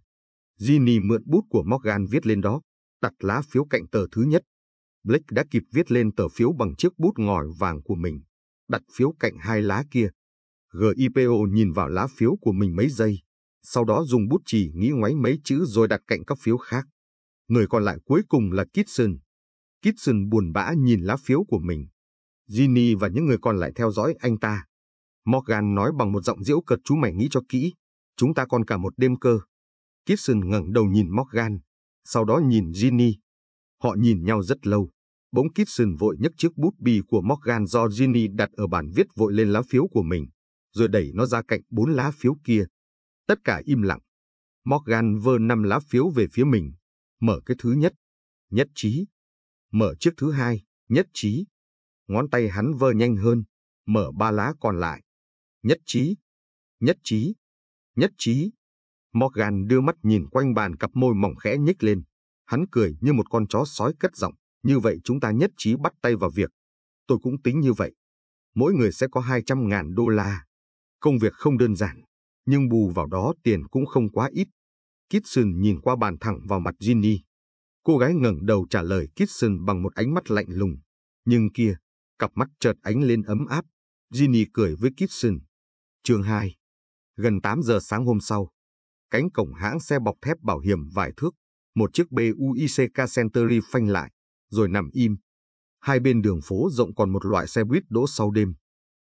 [SPEAKER 1] Ginny mượn bút của Morgan viết lên đó đặt lá phiếu cạnh tờ thứ nhất. Blake đã kịp viết lên tờ phiếu bằng chiếc bút ngòi vàng của mình, đặt phiếu cạnh hai lá kia. GIPO nhìn vào lá phiếu của mình mấy giây, sau đó dùng bút chì nghĩ ngoáy mấy chữ rồi đặt cạnh các phiếu khác. Người còn lại cuối cùng là Kitson. Kitson buồn bã nhìn lá phiếu của mình. Ginny và những người còn lại theo dõi anh ta. Morgan nói bằng một giọng diễu cợt chú mày nghĩ cho kỹ. Chúng ta còn cả một đêm cơ. Kitson ngẩng đầu nhìn Morgan, sau đó nhìn Ginny. Họ nhìn nhau rất lâu. Bỗng Kitson vội nhấc chiếc bút bi của Morgan do Ginny đặt ở bản viết vội lên lá phiếu của mình, rồi đẩy nó ra cạnh bốn lá phiếu kia. Tất cả im lặng. Morgan vơ năm lá phiếu về phía mình, mở cái thứ nhất, nhất trí. Mở chiếc thứ hai, nhất trí. Ngón tay hắn vơ nhanh hơn, mở ba lá còn lại. Nhất trí, nhất trí, nhất trí. Morgan đưa mắt nhìn quanh bàn cặp môi mỏng khẽ nhếch lên. Hắn cười như một con chó sói cất giọng. Như vậy chúng ta nhất trí bắt tay vào việc. Tôi cũng tính như vậy. Mỗi người sẽ có 200.000 đô la. Công việc không đơn giản, nhưng bù vào đó tiền cũng không quá ít. Kitson nhìn qua bàn thẳng vào mặt Ginny. Cô gái ngẩng đầu trả lời Kitson bằng một ánh mắt lạnh lùng. Nhưng kia, cặp mắt chợt ánh lên ấm áp. Ginny cười với Kitson. Chương 2 Gần 8 giờ sáng hôm sau, cánh cổng hãng xe bọc thép bảo hiểm vải thước, một chiếc BUICK Century phanh lại, rồi nằm im. Hai bên đường phố rộng còn một loại xe buýt đỗ sau đêm.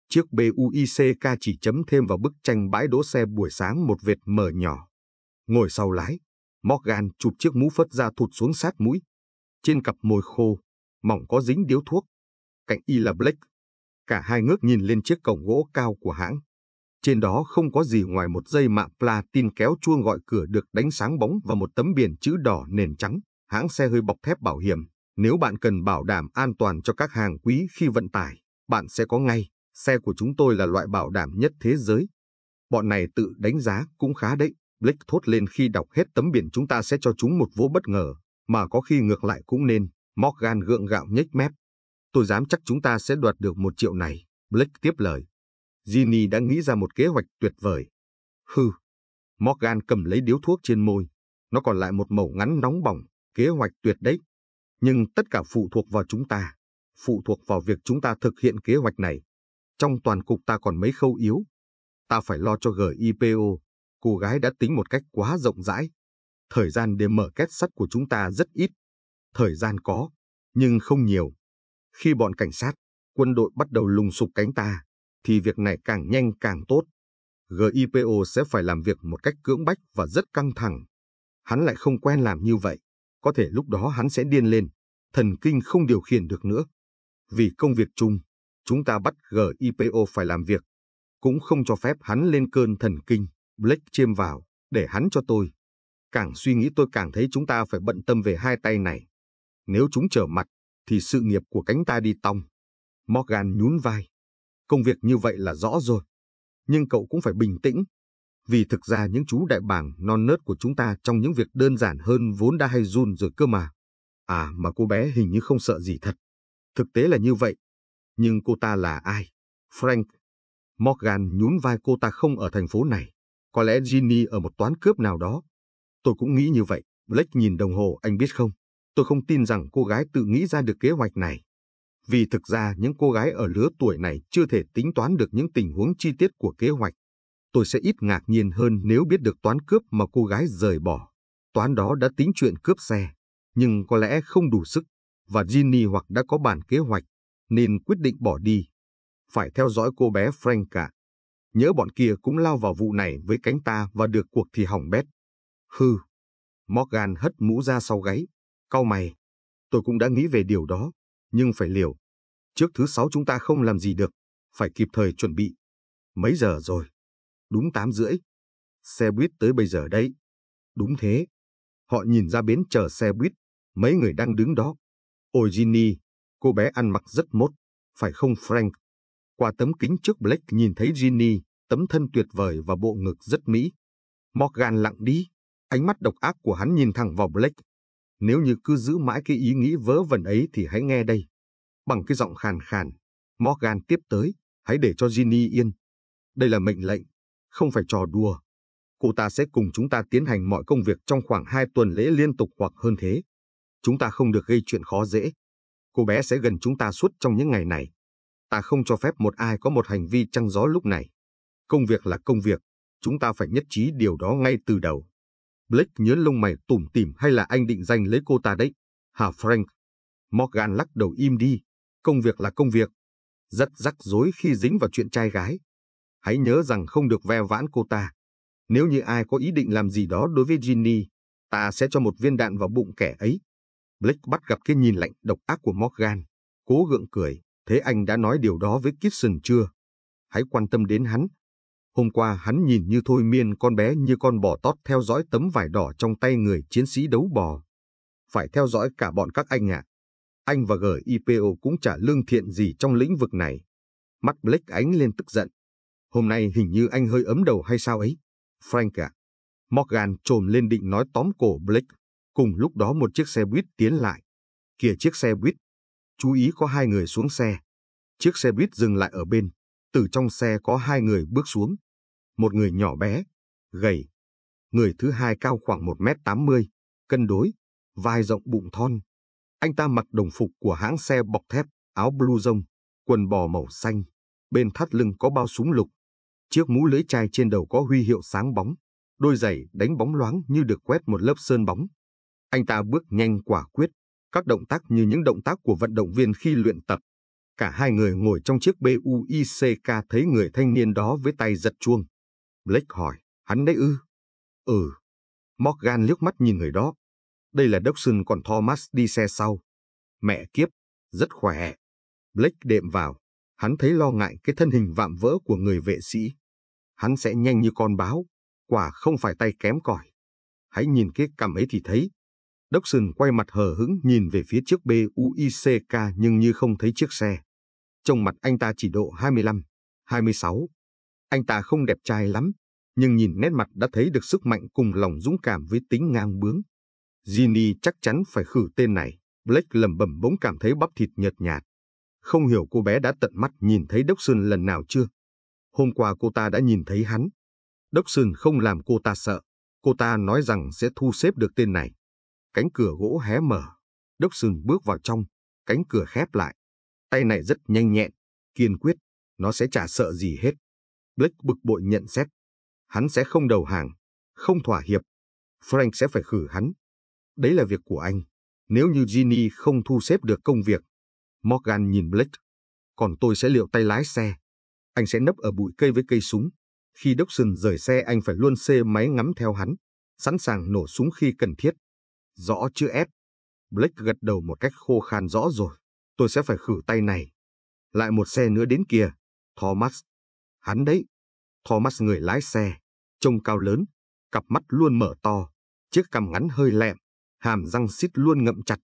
[SPEAKER 1] Chiếc BUICK chỉ chấm thêm vào bức tranh bãi đỗ xe buổi sáng một vệt mờ nhỏ. Ngồi sau lái, Morgan chụp chiếc mũ phất ra thụt xuống sát mũi. Trên cặp môi khô, mỏng có dính điếu thuốc. Cạnh y là Blake. Cả hai ngước nhìn lên chiếc cổng gỗ cao của hãng. Trên đó không có gì ngoài một dây mạ platin kéo chuông gọi cửa được đánh sáng bóng và một tấm biển chữ đỏ nền trắng, hãng xe hơi bọc thép bảo hiểm. Nếu bạn cần bảo đảm an toàn cho các hàng quý khi vận tải, bạn sẽ có ngay. Xe của chúng tôi là loại bảo đảm nhất thế giới. Bọn này tự đánh giá cũng khá đấy. Blake thốt lên khi đọc hết tấm biển chúng ta sẽ cho chúng một vố bất ngờ, mà có khi ngược lại cũng nên. Morgan gượng gạo nhếch mép. Tôi dám chắc chúng ta sẽ đoạt được một triệu này. Blake tiếp lời. Ginny đã nghĩ ra một kế hoạch tuyệt vời. Hừ, Morgan cầm lấy điếu thuốc trên môi. Nó còn lại một mẩu ngắn nóng bỏng, kế hoạch tuyệt đấy. Nhưng tất cả phụ thuộc vào chúng ta, phụ thuộc vào việc chúng ta thực hiện kế hoạch này. Trong toàn cục ta còn mấy khâu yếu. Ta phải lo cho GIPO, cô gái đã tính một cách quá rộng rãi. Thời gian để mở két sắt của chúng ta rất ít. Thời gian có, nhưng không nhiều. Khi bọn cảnh sát, quân đội bắt đầu lùng sục cánh ta, thì việc này càng nhanh càng tốt. GIPO sẽ phải làm việc một cách cưỡng bách và rất căng thẳng. Hắn lại không quen làm như vậy. Có thể lúc đó hắn sẽ điên lên, thần kinh không điều khiển được nữa. Vì công việc chung, chúng ta bắt GIPO phải làm việc. Cũng không cho phép hắn lên cơn thần kinh, Blake chiêm vào, để hắn cho tôi. Càng suy nghĩ tôi càng thấy chúng ta phải bận tâm về hai tay này. Nếu chúng trở mặt, thì sự nghiệp của cánh ta đi tong. Morgan nhún vai. Công việc như vậy là rõ rồi. Nhưng cậu cũng phải bình tĩnh. Vì thực ra những chú đại bàng non nớt của chúng ta trong những việc đơn giản hơn vốn đã hay run rồi cơ mà. À mà cô bé hình như không sợ gì thật. Thực tế là như vậy. Nhưng cô ta là ai? Frank. Morgan nhún vai cô ta không ở thành phố này. Có lẽ Ginny ở một toán cướp nào đó. Tôi cũng nghĩ như vậy. Blake nhìn đồng hồ anh biết không? Tôi không tin rằng cô gái tự nghĩ ra được kế hoạch này vì thực ra những cô gái ở lứa tuổi này chưa thể tính toán được những tình huống chi tiết của kế hoạch. Tôi sẽ ít ngạc nhiên hơn nếu biết được toán cướp mà cô gái rời bỏ. Toán đó đã tính chuyện cướp xe, nhưng có lẽ không đủ sức, và Ginny hoặc đã có bản kế hoạch, nên quyết định bỏ đi. Phải theo dõi cô bé Frank cả. Nhớ bọn kia cũng lao vào vụ này với cánh ta và được cuộc thì hỏng bét. Hừ, Morgan hất mũ ra sau gáy. cao mày, tôi cũng đã nghĩ về điều đó nhưng phải liều. Trước thứ sáu chúng ta không làm gì được, phải kịp thời chuẩn bị. Mấy giờ rồi? Đúng tám rưỡi. Xe buýt tới bây giờ đấy. Đúng thế. Họ nhìn ra bến chờ xe buýt, mấy người đang đứng đó. Ôi Ginny, cô bé ăn mặc rất mốt, phải không Frank? Qua tấm kính trước Blake nhìn thấy Ginny, tấm thân tuyệt vời và bộ ngực rất mỹ. Morgan lặng đi, ánh mắt độc ác của hắn nhìn thẳng vào Blake, nếu như cứ giữ mãi cái ý nghĩ vớ vẩn ấy thì hãy nghe đây. Bằng cái giọng khàn khàn, Morgan tiếp tới, hãy để cho Ginny yên. Đây là mệnh lệnh, không phải trò đùa. Cô ta sẽ cùng chúng ta tiến hành mọi công việc trong khoảng hai tuần lễ liên tục hoặc hơn thế. Chúng ta không được gây chuyện khó dễ. Cô bé sẽ gần chúng ta suốt trong những ngày này. Ta không cho phép một ai có một hành vi trăng gió lúc này. Công việc là công việc, chúng ta phải nhất trí điều đó ngay từ đầu. Blake nhớ lông mày tủm tỉm hay là anh định giành lấy cô ta đấy? Hà Frank? Morgan lắc đầu im đi. Công việc là công việc. Rất rắc rối khi dính vào chuyện trai gái. Hãy nhớ rằng không được ve vãn cô ta. Nếu như ai có ý định làm gì đó đối với Ginny, ta sẽ cho một viên đạn vào bụng kẻ ấy. Blake bắt gặp cái nhìn lạnh độc ác của Morgan. Cố gượng cười. Thế anh đã nói điều đó với Kitson chưa? Hãy quan tâm đến hắn, Hôm qua hắn nhìn như thôi miên con bé như con bò tót theo dõi tấm vải đỏ trong tay người chiến sĩ đấu bò. Phải theo dõi cả bọn các anh ạ. À. Anh và GIPO cũng trả lương thiện gì trong lĩnh vực này. Mắt Blake ánh lên tức giận. Hôm nay hình như anh hơi ấm đầu hay sao ấy. Frank ạ. À. Morgan trồm lên định nói tóm cổ Blake. Cùng lúc đó một chiếc xe buýt tiến lại. Kìa chiếc xe buýt. Chú ý có hai người xuống xe. Chiếc xe buýt dừng lại ở bên. Từ trong xe có hai người bước xuống một người nhỏ bé, gầy. Người thứ hai cao khoảng 1m80, cân đối, vai rộng bụng thon. Anh ta mặc đồng phục của hãng xe bọc thép, áo blue rông, quần bò màu xanh. Bên thắt lưng có bao súng lục. Chiếc mũ lưới chai trên đầu có huy hiệu sáng bóng. Đôi giày đánh bóng loáng như được quét một lớp sơn bóng. Anh ta bước nhanh quả quyết, các động tác như những động tác của vận động viên khi luyện tập. Cả hai người ngồi trong chiếc BUICK thấy người thanh niên đó với tay giật chuông. Blake hỏi, hắn đấy ư? Ừ. Morgan liếc mắt nhìn người đó. Đây là Dawson còn Thomas đi xe sau. Mẹ kiếp, rất khỏe. Blake đệm vào, hắn thấy lo ngại cái thân hình vạm vỡ của người vệ sĩ. Hắn sẽ nhanh như con báo, quả không phải tay kém cỏi. Hãy nhìn cái cằm ấy thì thấy. Dawson quay mặt hờ hững nhìn về phía chiếc BUICK nhưng như không thấy chiếc xe. Trong mặt anh ta chỉ độ 25, 26, anh ta không đẹp trai lắm, nhưng nhìn nét mặt đã thấy được sức mạnh cùng lòng dũng cảm với tính ngang bướng. Ginny chắc chắn phải khử tên này. Blake lầm bẩm bỗng cảm thấy bắp thịt nhợt nhạt. Không hiểu cô bé đã tận mắt nhìn thấy Dawson lần nào chưa? Hôm qua cô ta đã nhìn thấy hắn. Dawson không làm cô ta sợ. Cô ta nói rằng sẽ thu xếp được tên này. Cánh cửa gỗ hé mở. Dawson bước vào trong. Cánh cửa khép lại. Tay này rất nhanh nhẹn, kiên quyết. Nó sẽ chả sợ gì hết. Blake bực bội nhận xét. Hắn sẽ không đầu hàng, không thỏa hiệp. Frank sẽ phải khử hắn. Đấy là việc của anh. Nếu như Ginny không thu xếp được công việc, Morgan nhìn Blake. Còn tôi sẽ liệu tay lái xe. Anh sẽ nấp ở bụi cây với cây súng. Khi Dawson rời xe anh phải luôn xê máy ngắm theo hắn, sẵn sàng nổ súng khi cần thiết. Rõ chưa ép? Blake gật đầu một cách khô khan rõ rồi. Tôi sẽ phải khử tay này. Lại một xe nữa đến kìa. Thomas Hắn đấy. Thomas người lái xe, trông cao lớn, cặp mắt luôn mở to, chiếc cằm ngắn hơi lẹm, hàm răng xít luôn ngậm chặt.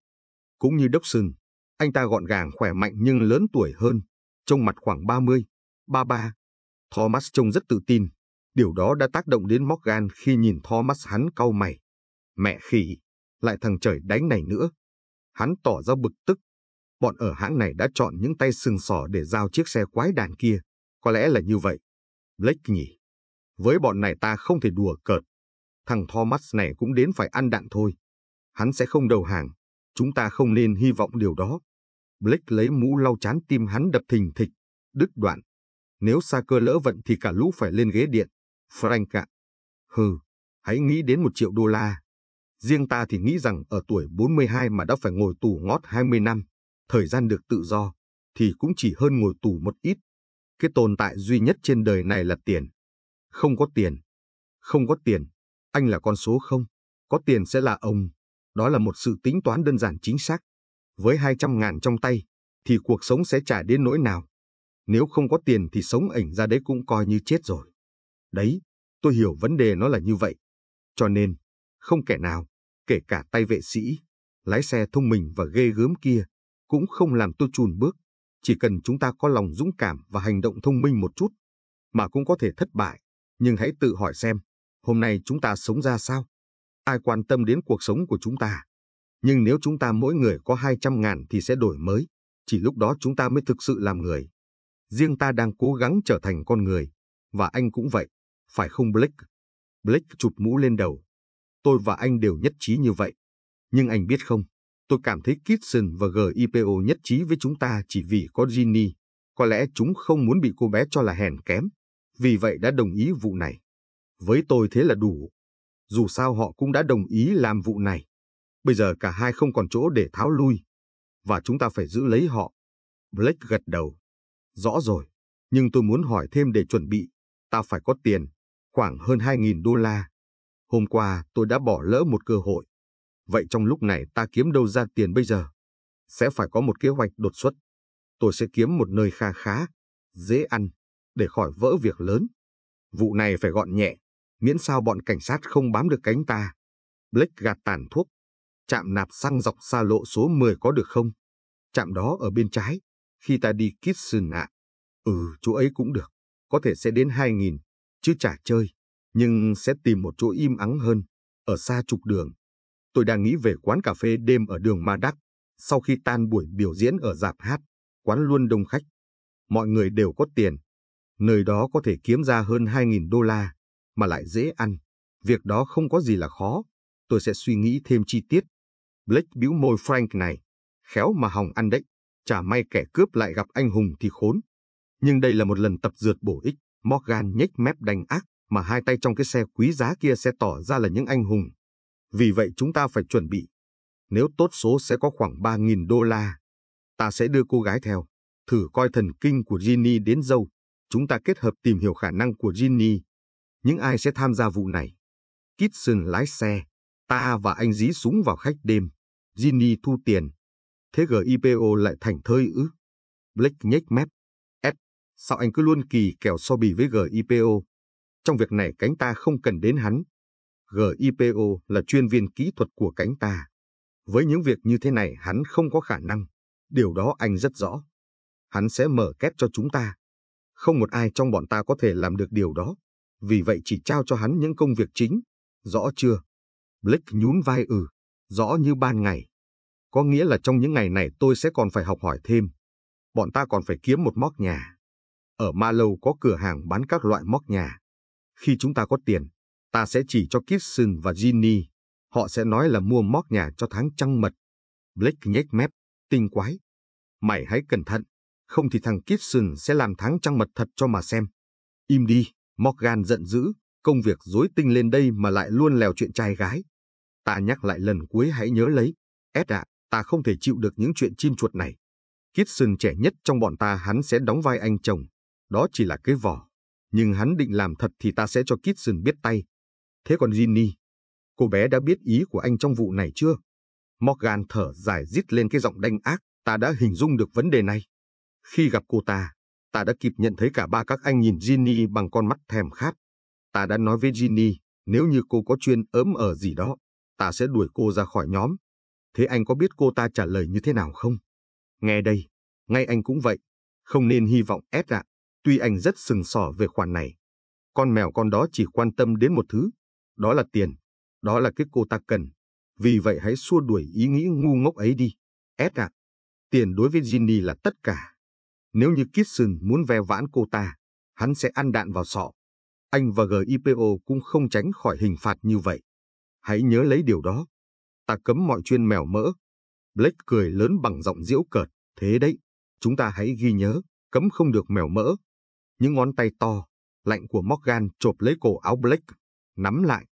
[SPEAKER 1] Cũng như Dobson, anh ta gọn gàng khỏe mạnh nhưng lớn tuổi hơn, trông mặt khoảng 30, 33. Thomas trông rất tự tin, điều đó đã tác động đến Morgan khi nhìn Thomas hắn cau mày. Mẹ khỉ, lại thằng trời đánh này nữa. Hắn tỏ ra bực tức. Bọn ở hãng này đã chọn những tay sừng sỏ để giao chiếc xe quái đàn kia. Có lẽ là như vậy. Blake nhỉ. Với bọn này ta không thể đùa cợt. Thằng Thomas này cũng đến phải ăn đạn thôi. Hắn sẽ không đầu hàng. Chúng ta không nên hy vọng điều đó. Blake lấy mũ lau chán tim hắn đập thình thịch, đứt đoạn. Nếu xa cơ lỡ vận thì cả lũ phải lên ghế điện. Frank ạ. Hừ, hãy nghĩ đến một triệu đô la. Riêng ta thì nghĩ rằng ở tuổi 42 mà đã phải ngồi tù ngót 20 năm, thời gian được tự do, thì cũng chỉ hơn ngồi tù một ít cái tồn tại duy nhất trên đời này là tiền. Không có tiền. Không có tiền. Anh là con số không. Có tiền sẽ là ông. Đó là một sự tính toán đơn giản chính xác. Với 200 ngàn trong tay, thì cuộc sống sẽ trả đến nỗi nào. Nếu không có tiền thì sống ảnh ra đấy cũng coi như chết rồi. Đấy, tôi hiểu vấn đề nó là như vậy. Cho nên, không kẻ nào, kể cả tay vệ sĩ, lái xe thông minh và ghê gớm kia, cũng không làm tôi chùn bước. Chỉ cần chúng ta có lòng dũng cảm và hành động thông minh một chút, mà cũng có thể thất bại, nhưng hãy tự hỏi xem, hôm nay chúng ta sống ra sao? Ai quan tâm đến cuộc sống của chúng ta? Nhưng nếu chúng ta mỗi người có 200 ngàn thì sẽ đổi mới, chỉ lúc đó chúng ta mới thực sự làm người. Riêng ta đang cố gắng trở thành con người, và anh cũng vậy, phải không Blake? Blake chụp mũ lên đầu. Tôi và anh đều nhất trí như vậy. Nhưng anh biết không, Tôi cảm thấy Kitson và GIPO nhất trí với chúng ta chỉ vì có Ginny. Có lẽ chúng không muốn bị cô bé cho là hèn kém, vì vậy đã đồng ý vụ này. Với tôi thế là đủ. Dù sao họ cũng đã đồng ý làm vụ này. Bây giờ cả hai không còn chỗ để tháo lui, và chúng ta phải giữ lấy họ. Blake gật đầu. Rõ rồi, nhưng tôi muốn hỏi thêm để chuẩn bị. Ta phải có tiền, khoảng hơn 2.000 đô la. Hôm qua tôi đã bỏ lỡ một cơ hội. Vậy trong lúc này ta kiếm đâu ra tiền bây giờ? Sẽ phải có một kế hoạch đột xuất. Tôi sẽ kiếm một nơi kha khá, dễ ăn, để khỏi vỡ việc lớn. Vụ này phải gọn nhẹ, miễn sao bọn cảnh sát không bám được cánh ta. Blake gạt tàn thuốc, chạm nạp xăng dọc xa lộ số 10 có được không? Chạm đó ở bên trái, khi ta đi Kitsun ạ. Ừ, chỗ ấy cũng được, có thể sẽ đến 2.000, chứ chả chơi, nhưng sẽ tìm một chỗ im ắng hơn, ở xa trục đường tôi đang nghĩ về quán cà phê đêm ở đường Ma Đắc. Sau khi tan buổi biểu diễn ở dạp hát, quán luôn đông khách. Mọi người đều có tiền. Nơi đó có thể kiếm ra hơn 2.000 đô la, mà lại dễ ăn. Việc đó không có gì là khó. Tôi sẽ suy nghĩ thêm chi tiết. Blake bĩu môi Frank này. Khéo mà hỏng ăn đấy. Chả may kẻ cướp lại gặp anh hùng thì khốn. Nhưng đây là một lần tập dượt bổ ích. Morgan nhếch mép đành ác mà hai tay trong cái xe quý giá kia sẽ tỏ ra là những anh hùng. Vì vậy chúng ta phải chuẩn bị. Nếu tốt số sẽ có khoảng 3.000 đô la. Ta sẽ đưa cô gái theo. Thử coi thần kinh của Ginny đến dâu. Chúng ta kết hợp tìm hiểu khả năng của Ginny. Những ai sẽ tham gia vụ này? Kitson lái xe. Ta và anh dí súng vào khách đêm. Ginny thu tiền. Thế GIPO lại thành thơi ư? Blake nhếch mép. Ed, sao anh cứ luôn kỳ kèo so bì với GIPO? Trong việc này cánh ta không cần đến hắn, GIPO là chuyên viên kỹ thuật của cánh ta. Với những việc như thế này hắn không có khả năng, điều đó anh rất rõ. Hắn sẽ mở kép cho chúng ta. Không một ai trong bọn ta có thể làm được điều đó, vì vậy chỉ trao cho hắn những công việc chính. Rõ chưa? Blake nhún vai ừ, rõ như ban ngày. Có nghĩa là trong những ngày này tôi sẽ còn phải học hỏi thêm. Bọn ta còn phải kiếm một móc nhà. Ở Ma Lâu có cửa hàng bán các loại móc nhà. Khi chúng ta có tiền, Ta sẽ chỉ cho Gibson và Ginny. Họ sẽ nói là mua mót nhà cho tháng trăng mật. Blake nhếch mép, tinh quái. Mày hãy cẩn thận, không thì thằng Gibson sẽ làm tháng trăng mật thật cho mà xem. Im đi, Morgan giận dữ, công việc rối tinh lên đây mà lại luôn lèo chuyện trai gái. Ta nhắc lại lần cuối hãy nhớ lấy. Ed ạ, ta không thể chịu được những chuyện chim chuột này. Kitson trẻ nhất trong bọn ta hắn sẽ đóng vai anh chồng. Đó chỉ là cái vỏ. Nhưng hắn định làm thật thì ta sẽ cho Kitson biết tay. Thế còn Ginny? Cô bé đã biết ý của anh trong vụ này chưa? Morgan thở dài rít lên cái giọng đanh ác, ta đã hình dung được vấn đề này. Khi gặp cô ta, ta đã kịp nhận thấy cả ba các anh nhìn Ginny bằng con mắt thèm khát. Ta đã nói với Ginny, nếu như cô có chuyên ớm ở gì đó, ta sẽ đuổi cô ra khỏi nhóm. Thế anh có biết cô ta trả lời như thế nào không? Nghe đây, ngay anh cũng vậy, không nên hy vọng ép ạ, tuy anh rất sừng sỏ về khoản này. Con mèo con đó chỉ quan tâm đến một thứ, đó là tiền, đó là cái cô ta cần. Vì vậy hãy xua đuổi ý nghĩ ngu ngốc ấy đi. Ed ạ, tiền đối với Ginny là tất cả. Nếu như Kitson muốn ve vãn cô ta, hắn sẽ ăn đạn vào sọ. Anh và GIPO cũng không tránh khỏi hình phạt như vậy. Hãy nhớ lấy điều đó. Ta cấm mọi chuyên mèo mỡ. Blake cười lớn bằng giọng diễu cợt. Thế đấy, chúng ta hãy ghi nhớ, cấm không được mèo mỡ. Những ngón tay to, lạnh của Morgan chộp lấy cổ áo Blake, nắm lại.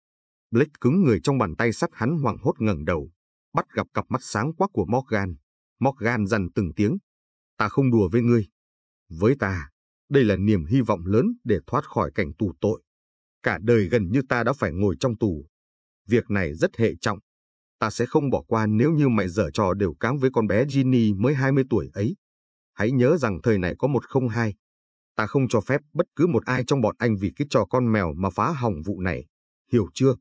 [SPEAKER 1] Blake cứng người trong bàn tay sắt hắn hoảng hốt ngẩng đầu, bắt gặp cặp mắt sáng quắc của Morgan. Morgan dằn từng tiếng. Ta không đùa với ngươi. Với ta, đây là niềm hy vọng lớn để thoát khỏi cảnh tù tội. Cả đời gần như ta đã phải ngồi trong tù. Việc này rất hệ trọng. Ta sẽ không bỏ qua nếu như mày dở trò đều cám với con bé Ginny mới 20 tuổi ấy. Hãy nhớ rằng thời này có một không hai. Ta không cho phép bất cứ một ai trong bọn anh vì cái trò con mèo mà phá hỏng vụ này. Hiểu chưa?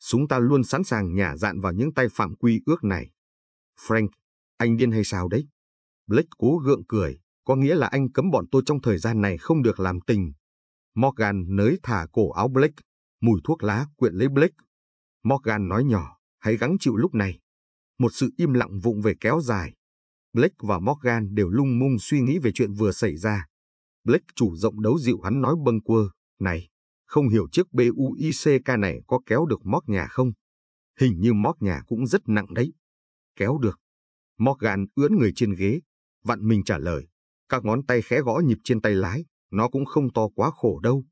[SPEAKER 1] Súng ta luôn sẵn sàng nhả dạn vào những tay phạm quy ước này. Frank, anh điên hay sao đấy? Blake cố gượng cười, có nghĩa là anh cấm bọn tôi trong thời gian này không được làm tình. Morgan nới thả cổ áo Blake, mùi thuốc lá quyện lấy Blake. Morgan nói nhỏ, hãy gắng chịu lúc này. Một sự im lặng vụng về kéo dài. Blake và Morgan đều lung mung suy nghĩ về chuyện vừa xảy ra. Blake chủ rộng đấu dịu hắn nói bâng quơ, này, không hiểu chiếc BUICK này có kéo được móc nhà không? Hình như móc nhà cũng rất nặng đấy. Kéo được. Morgan ưỡn người trên ghế, vặn mình trả lời. Các ngón tay khẽ gõ nhịp trên tay lái, nó cũng không to quá khổ đâu.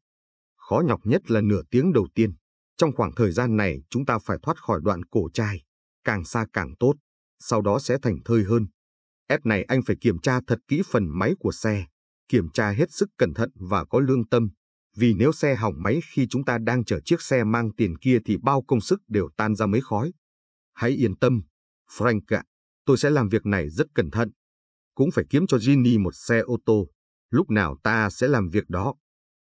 [SPEAKER 1] Khó nhọc nhất là nửa tiếng đầu tiên. Trong khoảng thời gian này chúng ta phải thoát khỏi đoạn cổ trai. Càng xa càng tốt, sau đó sẽ thành thơi hơn. Ép này anh phải kiểm tra thật kỹ phần máy của xe, kiểm tra hết sức cẩn thận và có lương tâm, vì nếu xe hỏng máy khi chúng ta đang chở chiếc xe mang tiền kia thì bao công sức đều tan ra mấy khói. Hãy yên tâm, Frank ạ, tôi sẽ làm việc này rất cẩn thận. Cũng phải kiếm cho Ginny một xe ô tô, lúc nào ta sẽ làm việc đó.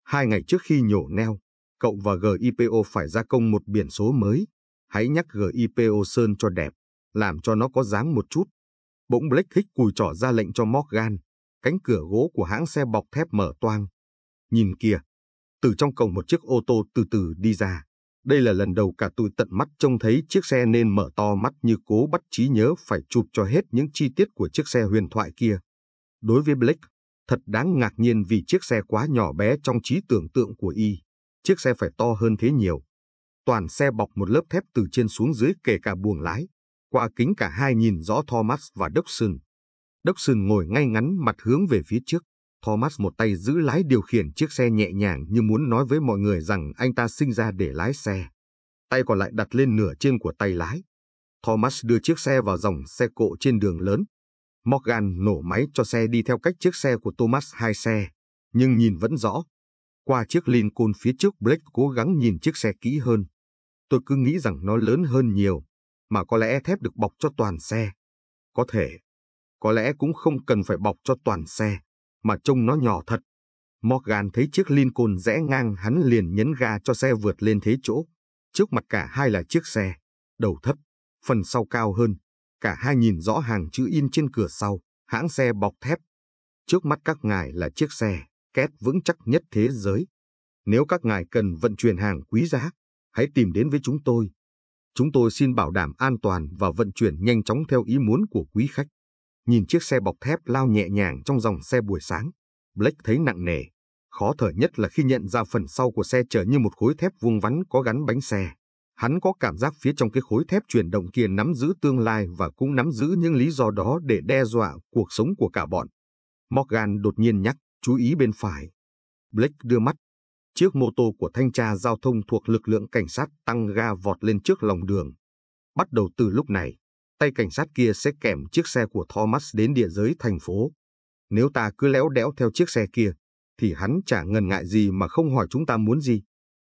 [SPEAKER 1] Hai ngày trước khi nhổ neo, cậu và GIPO phải gia công một biển số mới. Hãy nhắc GIPO sơn cho đẹp, làm cho nó có dáng một chút. Bỗng Blake hích cùi trỏ ra lệnh cho Morgan. Cánh cửa gỗ của hãng xe bọc thép mở toang. Nhìn kìa, từ trong cổng một chiếc ô tô từ từ đi ra. Đây là lần đầu cả tôi tận mắt trông thấy chiếc xe nên mở to mắt như cố bắt trí nhớ phải chụp cho hết những chi tiết của chiếc xe huyền thoại kia. Đối với Blake, thật đáng ngạc nhiên vì chiếc xe quá nhỏ bé trong trí tưởng tượng của y. Chiếc xe phải to hơn thế nhiều. Toàn xe bọc một lớp thép từ trên xuống dưới kể cả buồng lái. Qua kính cả hai nhìn rõ Thomas và Dobson. Dobson ngồi ngay ngắn mặt hướng về phía trước, Thomas một tay giữ lái điều khiển chiếc xe nhẹ nhàng như muốn nói với mọi người rằng anh ta sinh ra để lái xe. Tay còn lại đặt lên nửa trên của tay lái. Thomas đưa chiếc xe vào dòng xe cộ trên đường lớn. Morgan nổ máy cho xe đi theo cách chiếc xe của Thomas hai xe, nhưng nhìn vẫn rõ. Qua chiếc Lincoln phía trước Blake cố gắng nhìn chiếc xe kỹ hơn. Tôi cứ nghĩ rằng nó lớn hơn nhiều, mà có lẽ thép được bọc cho toàn xe. Có thể, có lẽ cũng không cần phải bọc cho toàn xe mà trông nó nhỏ thật. Morgan thấy chiếc Lincoln rẽ ngang hắn liền nhấn ga cho xe vượt lên thế chỗ. Trước mặt cả hai là chiếc xe, đầu thấp, phần sau cao hơn. Cả hai nhìn rõ hàng chữ in trên cửa sau, hãng xe bọc thép. Trước mắt các ngài là chiếc xe, két vững chắc nhất thế giới. Nếu các ngài cần vận chuyển hàng quý giá, hãy tìm đến với chúng tôi. Chúng tôi xin bảo đảm an toàn và vận chuyển nhanh chóng theo ý muốn của quý khách. Nhìn chiếc xe bọc thép lao nhẹ nhàng trong dòng xe buổi sáng, Blake thấy nặng nề. Khó thở nhất là khi nhận ra phần sau của xe trở như một khối thép vuông vắn có gắn bánh xe. Hắn có cảm giác phía trong cái khối thép chuyển động kia nắm giữ tương lai và cũng nắm giữ những lý do đó để đe dọa cuộc sống của cả bọn. Morgan đột nhiên nhắc, chú ý bên phải. Blake đưa mắt. Chiếc mô tô của thanh tra giao thông thuộc lực lượng cảnh sát tăng ga vọt lên trước lòng đường. Bắt đầu từ lúc này, tay cảnh sát kia sẽ kèm chiếc xe của Thomas đến địa giới thành phố. Nếu ta cứ léo đéo theo chiếc xe kia, thì hắn chả ngần ngại gì mà không hỏi chúng ta muốn gì.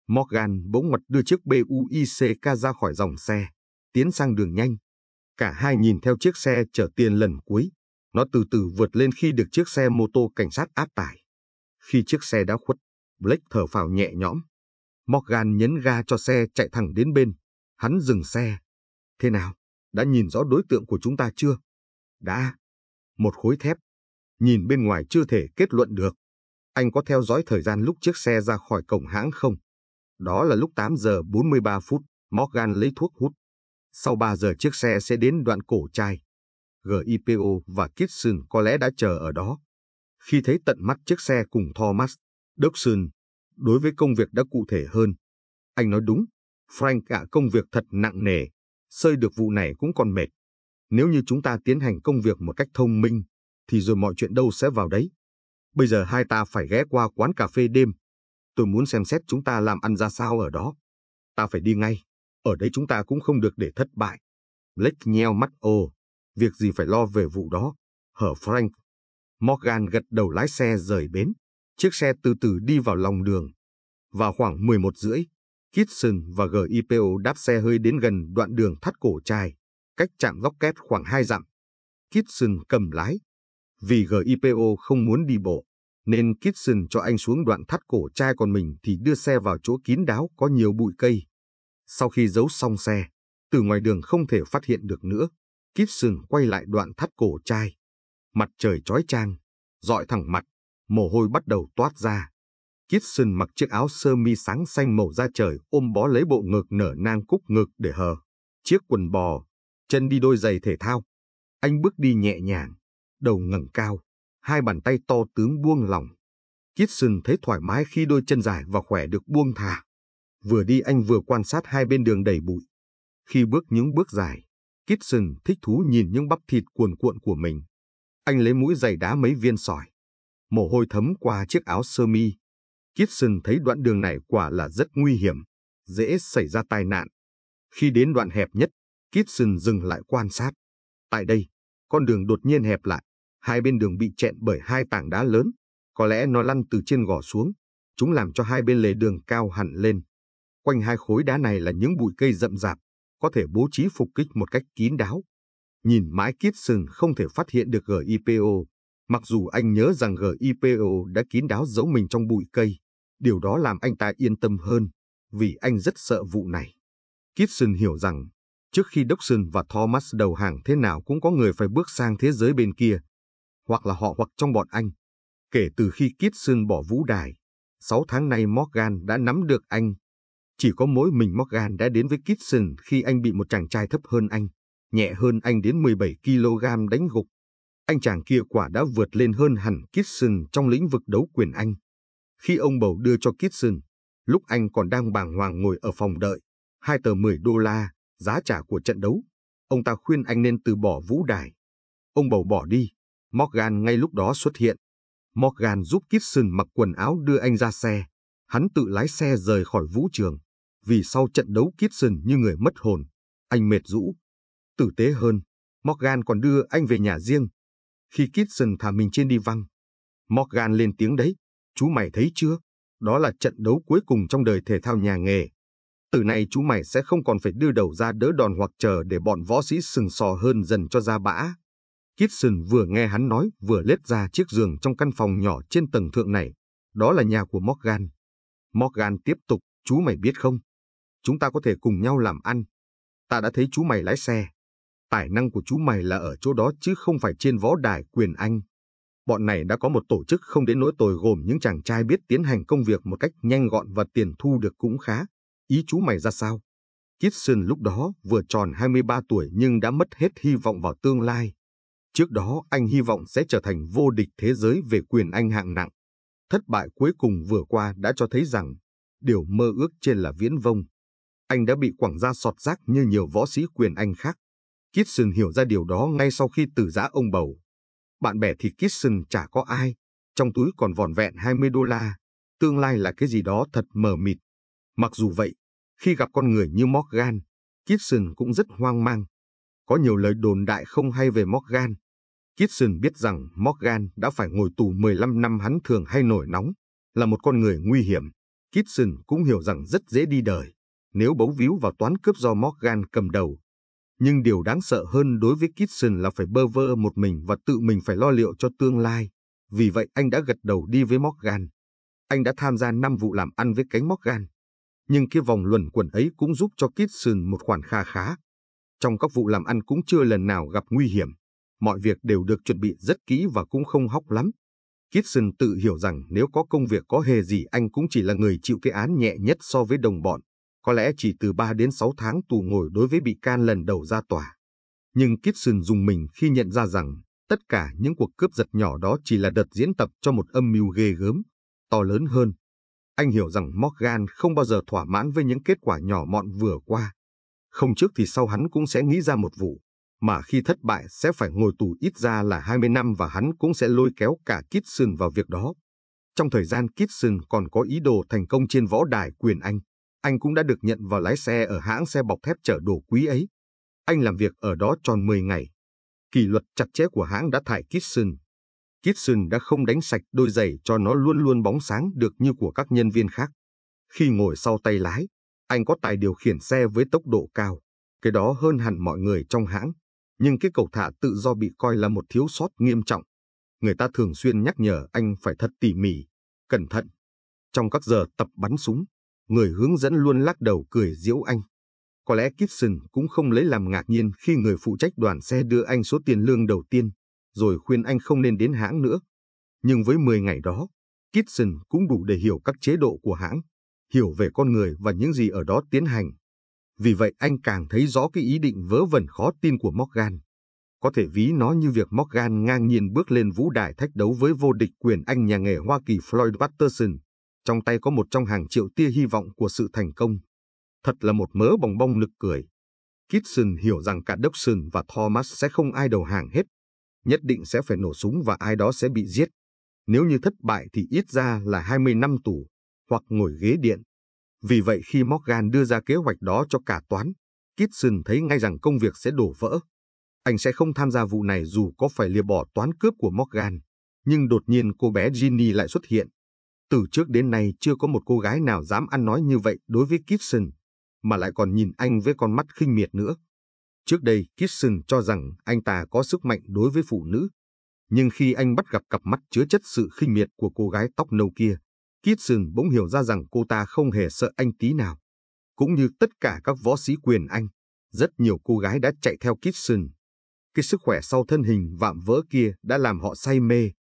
[SPEAKER 1] Morgan bỗng ngoặt đưa chiếc BUICK ra khỏi dòng xe, tiến sang đường nhanh. Cả hai nhìn theo chiếc xe chở tiền lần cuối. Nó từ từ vượt lên khi được chiếc xe mô tô cảnh sát áp tải. Khi chiếc xe đã khuất, Blake thở phào nhẹ nhõm. Morgan nhấn ga cho xe chạy thẳng đến bên. Hắn dừng xe. Thế nào? đã nhìn rõ đối tượng của chúng ta chưa? Đã. Một khối thép. Nhìn bên ngoài chưa thể kết luận được. Anh có theo dõi thời gian lúc chiếc xe ra khỏi cổng hãng không? Đó là lúc 8 giờ 43 phút, Morgan lấy thuốc hút. Sau 3 giờ chiếc xe sẽ đến đoạn cổ chai. GIPO và Kitson có lẽ đã chờ ở đó. Khi thấy tận mắt chiếc xe cùng Thomas, Dobson, đối với công việc đã cụ thể hơn. Anh nói đúng, Frank ạ công việc thật nặng nề. Sơi được vụ này cũng còn mệt. Nếu như chúng ta tiến hành công việc một cách thông minh, thì rồi mọi chuyện đâu sẽ vào đấy. Bây giờ hai ta phải ghé qua quán cà phê đêm. Tôi muốn xem xét chúng ta làm ăn ra sao ở đó. Ta phải đi ngay. Ở đây chúng ta cũng không được để thất bại. Blake nheo mắt ồ. Việc gì phải lo về vụ đó. Hở Frank. Morgan gật đầu lái xe rời bến. Chiếc xe từ từ đi vào lòng đường. Vào khoảng 11 rưỡi, Kitson và GIPO đáp xe hơi đến gần đoạn đường thắt cổ chai, cách trạm góc kép khoảng 2 dặm. Kitson cầm lái. Vì GIPO không muốn đi bộ, nên Kitson cho anh xuống đoạn thắt cổ chai còn mình thì đưa xe vào chỗ kín đáo có nhiều bụi cây. Sau khi giấu xong xe, từ ngoài đường không thể phát hiện được nữa, Kitson quay lại đoạn thắt cổ chai, Mặt trời chói chang, dọi thẳng mặt, mồ hôi bắt đầu toát ra. Kitson mặc chiếc áo sơ mi sáng xanh màu da trời ôm bó lấy bộ ngực nở nang cúc ngực để hờ, chiếc quần bò, chân đi đôi giày thể thao. Anh bước đi nhẹ nhàng, đầu ngẩng cao, hai bàn tay to tướng buông lỏng. Kitson thấy thoải mái khi đôi chân dài và khỏe được buông thả. Vừa đi anh vừa quan sát hai bên đường đầy bụi. Khi bước những bước dài, Kitson thích thú nhìn những bắp thịt cuồn cuộn của mình. Anh lấy mũi giày đá mấy viên sỏi. Mồ hôi thấm qua chiếc áo sơ mi, Kitson thấy đoạn đường này quả là rất nguy hiểm, dễ xảy ra tai nạn. Khi đến đoạn hẹp nhất, Kitson dừng lại quan sát. Tại đây, con đường đột nhiên hẹp lại, hai bên đường bị chẹn bởi hai tảng đá lớn, có lẽ nó lăn từ trên gò xuống, chúng làm cho hai bên lề đường cao hẳn lên. Quanh hai khối đá này là những bụi cây rậm rạp, có thể bố trí phục kích một cách kín đáo. Nhìn mãi Kitson không thể phát hiện được GIPO, mặc dù anh nhớ rằng GIPO đã kín đáo giấu mình trong bụi cây. Điều đó làm anh ta yên tâm hơn, vì anh rất sợ vụ này. Kitson hiểu rằng, trước khi Dawson và Thomas đầu hàng thế nào cũng có người phải bước sang thế giới bên kia, hoặc là họ hoặc trong bọn anh. Kể từ khi Kitson bỏ vũ đài, 6 tháng nay Morgan đã nắm được anh. Chỉ có mỗi mình Morgan đã đến với Kitson khi anh bị một chàng trai thấp hơn anh, nhẹ hơn anh đến 17 kg đánh gục. Anh chàng kia quả đã vượt lên hơn hẳn Kitson trong lĩnh vực đấu quyền anh. Khi ông bầu đưa cho Kitson, lúc anh còn đang bàng hoàng ngồi ở phòng đợi, hai tờ 10 đô la, giá trả của trận đấu, ông ta khuyên anh nên từ bỏ vũ đài. Ông bầu bỏ đi, Morgan ngay lúc đó xuất hiện. Morgan giúp Kitson mặc quần áo đưa anh ra xe. Hắn tự lái xe rời khỏi vũ trường. Vì sau trận đấu Kitson như người mất hồn, anh mệt rũ. Tử tế hơn, Morgan còn đưa anh về nhà riêng. Khi Kitson thả mình trên đi văng, Morgan lên tiếng đấy. Chú mày thấy chưa? Đó là trận đấu cuối cùng trong đời thể thao nhà nghề. Từ nay chú mày sẽ không còn phải đưa đầu ra đỡ đòn hoặc chờ để bọn võ sĩ sừng sò hơn dần cho ra bã. Kitson vừa nghe hắn nói vừa lết ra chiếc giường trong căn phòng nhỏ trên tầng thượng này. Đó là nhà của Morgan. Morgan tiếp tục, chú mày biết không? Chúng ta có thể cùng nhau làm ăn. Ta đã thấy chú mày lái xe. Tài năng của chú mày là ở chỗ đó chứ không phải trên võ đài quyền anh bọn này đã có một tổ chức không đến nỗi tồi gồm những chàng trai biết tiến hành công việc một cách nhanh gọn và tiền thu được cũng khá. Ý chú mày ra sao? Kitson lúc đó vừa tròn 23 tuổi nhưng đã mất hết hy vọng vào tương lai. Trước đó anh hy vọng sẽ trở thành vô địch thế giới về quyền anh hạng nặng. Thất bại cuối cùng vừa qua đã cho thấy rằng điều mơ ước trên là viễn vông. Anh đã bị quảng gia sọt rác như nhiều võ sĩ quyền anh khác. Kitson hiểu ra điều đó ngay sau khi từ giã ông bầu bạn bè thì Kirsten chả có ai, trong túi còn vòn vẹn 20 đô la, tương lai là cái gì đó thật mờ mịt. Mặc dù vậy, khi gặp con người như Morgan, Kirsten cũng rất hoang mang. Có nhiều lời đồn đại không hay về Morgan. Kirsten biết rằng Morgan đã phải ngồi tù 15 năm hắn thường hay nổi nóng, là một con người nguy hiểm. Kitson cũng hiểu rằng rất dễ đi đời. Nếu bấu víu vào toán cướp do Morgan cầm đầu, nhưng điều đáng sợ hơn đối với Kitson là phải bơ vơ một mình và tự mình phải lo liệu cho tương lai. Vì vậy anh đã gật đầu đi với Morgan. Anh đã tham gia 5 vụ làm ăn với cánh Morgan. Nhưng cái vòng luẩn quẩn ấy cũng giúp cho Kitson một khoản kha khá. Trong các vụ làm ăn cũng chưa lần nào gặp nguy hiểm. Mọi việc đều được chuẩn bị rất kỹ và cũng không hóc lắm. Kitson tự hiểu rằng nếu có công việc có hề gì anh cũng chỉ là người chịu cái án nhẹ nhất so với đồng bọn có lẽ chỉ từ 3 đến 6 tháng tù ngồi đối với bị can lần đầu ra tòa. Nhưng Kitson dùng mình khi nhận ra rằng tất cả những cuộc cướp giật nhỏ đó chỉ là đợt diễn tập cho một âm mưu ghê gớm, to lớn hơn. Anh hiểu rằng Morgan không bao giờ thỏa mãn với những kết quả nhỏ mọn vừa qua. Không trước thì sau hắn cũng sẽ nghĩ ra một vụ, mà khi thất bại sẽ phải ngồi tù ít ra là 20 năm và hắn cũng sẽ lôi kéo cả Kitson vào việc đó. Trong thời gian Kitson còn có ý đồ thành công trên võ đài quyền Anh, anh cũng đã được nhận vào lái xe ở hãng xe bọc thép chở đồ quý ấy. Anh làm việc ở đó tròn 10 ngày. Kỷ luật chặt chẽ của hãng đã thải Kitson. Kitson đã không đánh sạch đôi giày cho nó luôn luôn bóng sáng được như của các nhân viên khác. Khi ngồi sau tay lái, anh có tài điều khiển xe với tốc độ cao. Cái đó hơn hẳn mọi người trong hãng. Nhưng cái cầu thả tự do bị coi là một thiếu sót nghiêm trọng. Người ta thường xuyên nhắc nhở anh phải thật tỉ mỉ, cẩn thận. Trong các giờ tập bắn súng, người hướng dẫn luôn lắc đầu cười giễu anh. Có lẽ Gibson cũng không lấy làm ngạc nhiên khi người phụ trách đoàn xe đưa anh số tiền lương đầu tiên, rồi khuyên anh không nên đến hãng nữa. Nhưng với 10 ngày đó, Gibson cũng đủ để hiểu các chế độ của hãng, hiểu về con người và những gì ở đó tiến hành. Vì vậy anh càng thấy rõ cái ý định vớ vẩn khó tin của Morgan. Có thể ví nó như việc Morgan ngang nhiên bước lên vũ đài thách đấu với vô địch quyền anh nhà nghề Hoa Kỳ Floyd Patterson trong tay có một trong hàng triệu tia hy vọng của sự thành công. Thật là một mớ bong bong nực cười. Kitson hiểu rằng cả Dobson và Thomas sẽ không ai đầu hàng hết. Nhất định sẽ phải nổ súng và ai đó sẽ bị giết. Nếu như thất bại thì ít ra là 20 năm tù, hoặc ngồi ghế điện. Vì vậy khi Morgan đưa ra kế hoạch đó cho cả toán, Kitson thấy ngay rằng công việc sẽ đổ vỡ. Anh sẽ không tham gia vụ này dù có phải lìa bỏ toán cướp của Morgan. Nhưng đột nhiên cô bé Ginny lại xuất hiện từ trước đến nay chưa có một cô gái nào dám ăn nói như vậy đối với Gibson, mà lại còn nhìn anh với con mắt khinh miệt nữa. Trước đây Gibson cho rằng anh ta có sức mạnh đối với phụ nữ, nhưng khi anh bắt gặp cặp mắt chứa chất sự khinh miệt của cô gái tóc nâu kia, Gibson bỗng hiểu ra rằng cô ta không hề sợ anh tí nào. Cũng như tất cả các võ sĩ quyền anh, rất nhiều cô gái đã chạy theo Gibson. Cái sức khỏe sau thân hình vạm vỡ kia đã làm họ say mê.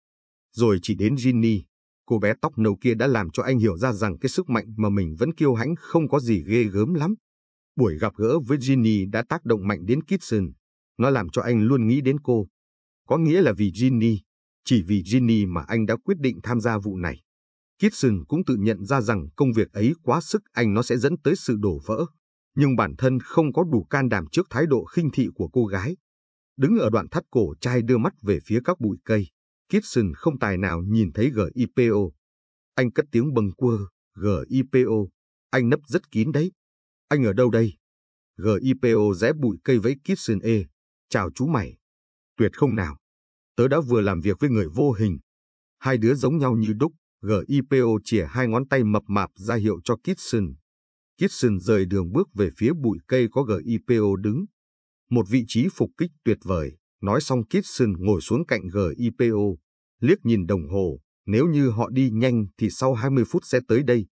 [SPEAKER 1] Rồi chỉ đến Ginny, Cô bé tóc nâu kia đã làm cho anh hiểu ra rằng cái sức mạnh mà mình vẫn kiêu hãnh không có gì ghê gớm lắm. Buổi gặp gỡ với Ginny đã tác động mạnh đến Kitson. Nó làm cho anh luôn nghĩ đến cô. Có nghĩa là vì Ginny, chỉ vì Ginny mà anh đã quyết định tham gia vụ này. Kitson cũng tự nhận ra rằng công việc ấy quá sức anh nó sẽ dẫn tới sự đổ vỡ. Nhưng bản thân không có đủ can đảm trước thái độ khinh thị của cô gái. Đứng ở đoạn thắt cổ trai đưa mắt về phía các bụi cây. Gibson không tài nào nhìn thấy GIPO. Anh cất tiếng bâng quơ, GIPO, anh nấp rất kín đấy. Anh ở đâu đây? GIPO rẽ bụi cây vẫy Gibson ê, chào chú mày. Tuyệt không nào. Tớ đã vừa làm việc với người vô hình. Hai đứa giống nhau như đúc, GIPO chìa hai ngón tay mập mạp ra hiệu cho Gibson. Gibson rời đường bước về phía bụi cây có GIPO đứng. Một vị trí phục kích tuyệt vời. Nói xong Kitson ngồi xuống cạnh GIPO, liếc nhìn đồng hồ, nếu như họ đi nhanh thì sau 20 phút sẽ tới đây.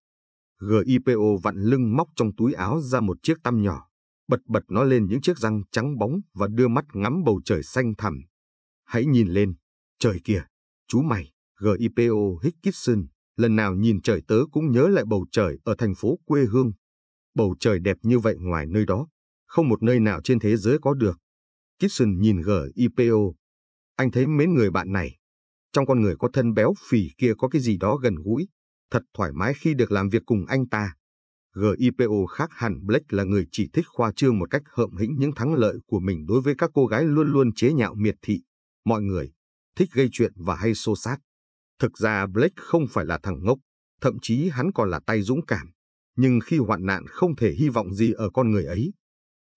[SPEAKER 1] GIPO vặn lưng móc trong túi áo ra một chiếc tăm nhỏ, bật bật nó lên những chiếc răng trắng bóng và đưa mắt ngắm bầu trời xanh thẳm. Hãy nhìn lên, trời kìa, chú mày, GIPO Hickson, lần nào nhìn trời tớ cũng nhớ lại bầu trời ở thành phố quê hương. Bầu trời đẹp như vậy ngoài nơi đó, không một nơi nào trên thế giới có được. Kitson nhìn GIPO. Anh thấy mến người bạn này. Trong con người có thân béo phì kia có cái gì đó gần gũi. Thật thoải mái khi được làm việc cùng anh ta. GIPO khác hẳn Blake là người chỉ thích khoa trương một cách hợm hĩnh những thắng lợi của mình đối với các cô gái luôn luôn chế nhạo miệt thị. Mọi người thích gây chuyện và hay xô sát. Thực ra Blake không phải là thằng ngốc, thậm chí hắn còn là tay dũng cảm. Nhưng khi hoạn nạn không thể hy vọng gì ở con người ấy,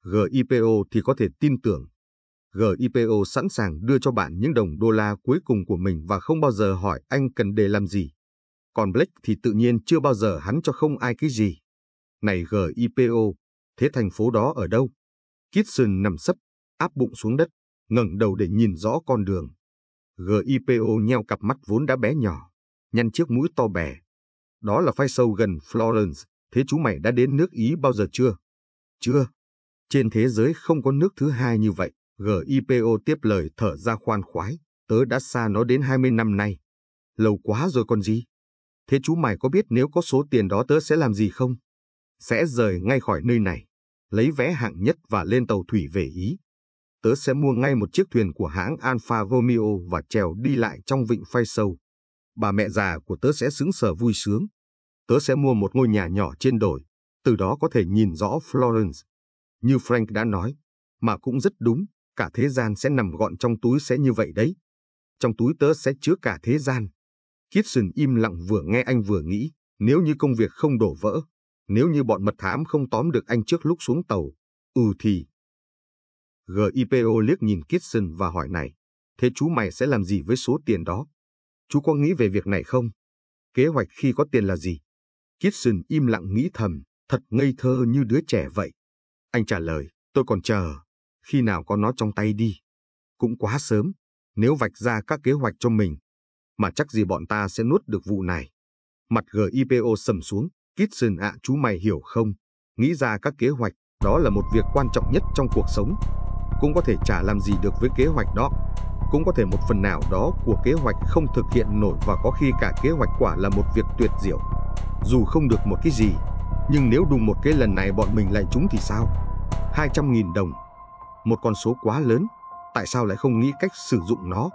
[SPEAKER 1] GIPO thì có thể tin tưởng GIPO sẵn sàng đưa cho bạn những đồng đô la cuối cùng của mình và không bao giờ hỏi anh cần để làm gì. Còn Blake thì tự nhiên chưa bao giờ hắn cho không ai cái gì. Này GIPO, thế thành phố đó ở đâu? Kitson nằm sấp, áp bụng xuống đất, ngẩng đầu để nhìn rõ con đường. GIPO nheo cặp mắt vốn đã bé nhỏ, nhăn chiếc mũi to bè. Đó là phai sâu gần Florence, thế chú mày đã đến nước Ý bao giờ chưa? Chưa. Trên thế giới không có nước thứ hai như vậy. GIPO tiếp lời thở ra khoan khoái, tớ đã xa nó đến 20 năm nay. Lâu quá rồi còn gì? Thế chú mày có biết nếu có số tiền đó tớ sẽ làm gì không? Sẽ rời ngay khỏi nơi này, lấy vé hạng nhất và lên tàu thủy về Ý. Tớ sẽ mua ngay một chiếc thuyền của hãng Alfa Romeo và trèo đi lại trong vịnh phai sâu. Bà mẹ già của tớ sẽ sững sở vui sướng. Tớ sẽ mua một ngôi nhà nhỏ trên đồi, từ đó có thể nhìn rõ Florence. Như Frank đã nói, mà cũng rất đúng, cả thế gian sẽ nằm gọn trong túi sẽ như vậy đấy. Trong túi tớ sẽ chứa cả thế gian. Kitson im lặng vừa nghe anh vừa nghĩ, nếu như công việc không đổ vỡ, nếu như bọn mật thám không tóm được anh trước lúc xuống tàu, ừ thì... GIPO liếc nhìn Kitson và hỏi này, thế chú mày sẽ làm gì với số tiền đó? Chú có nghĩ về việc này không? Kế hoạch khi có tiền là gì? Kitson im lặng nghĩ thầm, thật ngây thơ như đứa trẻ vậy. Anh trả lời, tôi còn chờ khi nào có nó trong tay đi. Cũng quá sớm, nếu vạch ra các kế hoạch cho mình, mà chắc gì bọn ta sẽ nuốt được vụ này. Mặt GIPO sầm xuống, Kitson ạ chú mày hiểu không? Nghĩ ra các kế hoạch, đó là một việc quan trọng nhất trong cuộc sống. Cũng có thể chả làm gì được với kế hoạch đó. Cũng có thể một phần nào đó của kế hoạch không thực hiện nổi và có khi cả kế hoạch quả là một việc tuyệt diệu. Dù không được một cái gì, nhưng nếu đùng một cái lần này bọn mình lại trúng thì sao? 200.000 đồng một con số quá lớn, tại sao lại không nghĩ cách sử dụng nó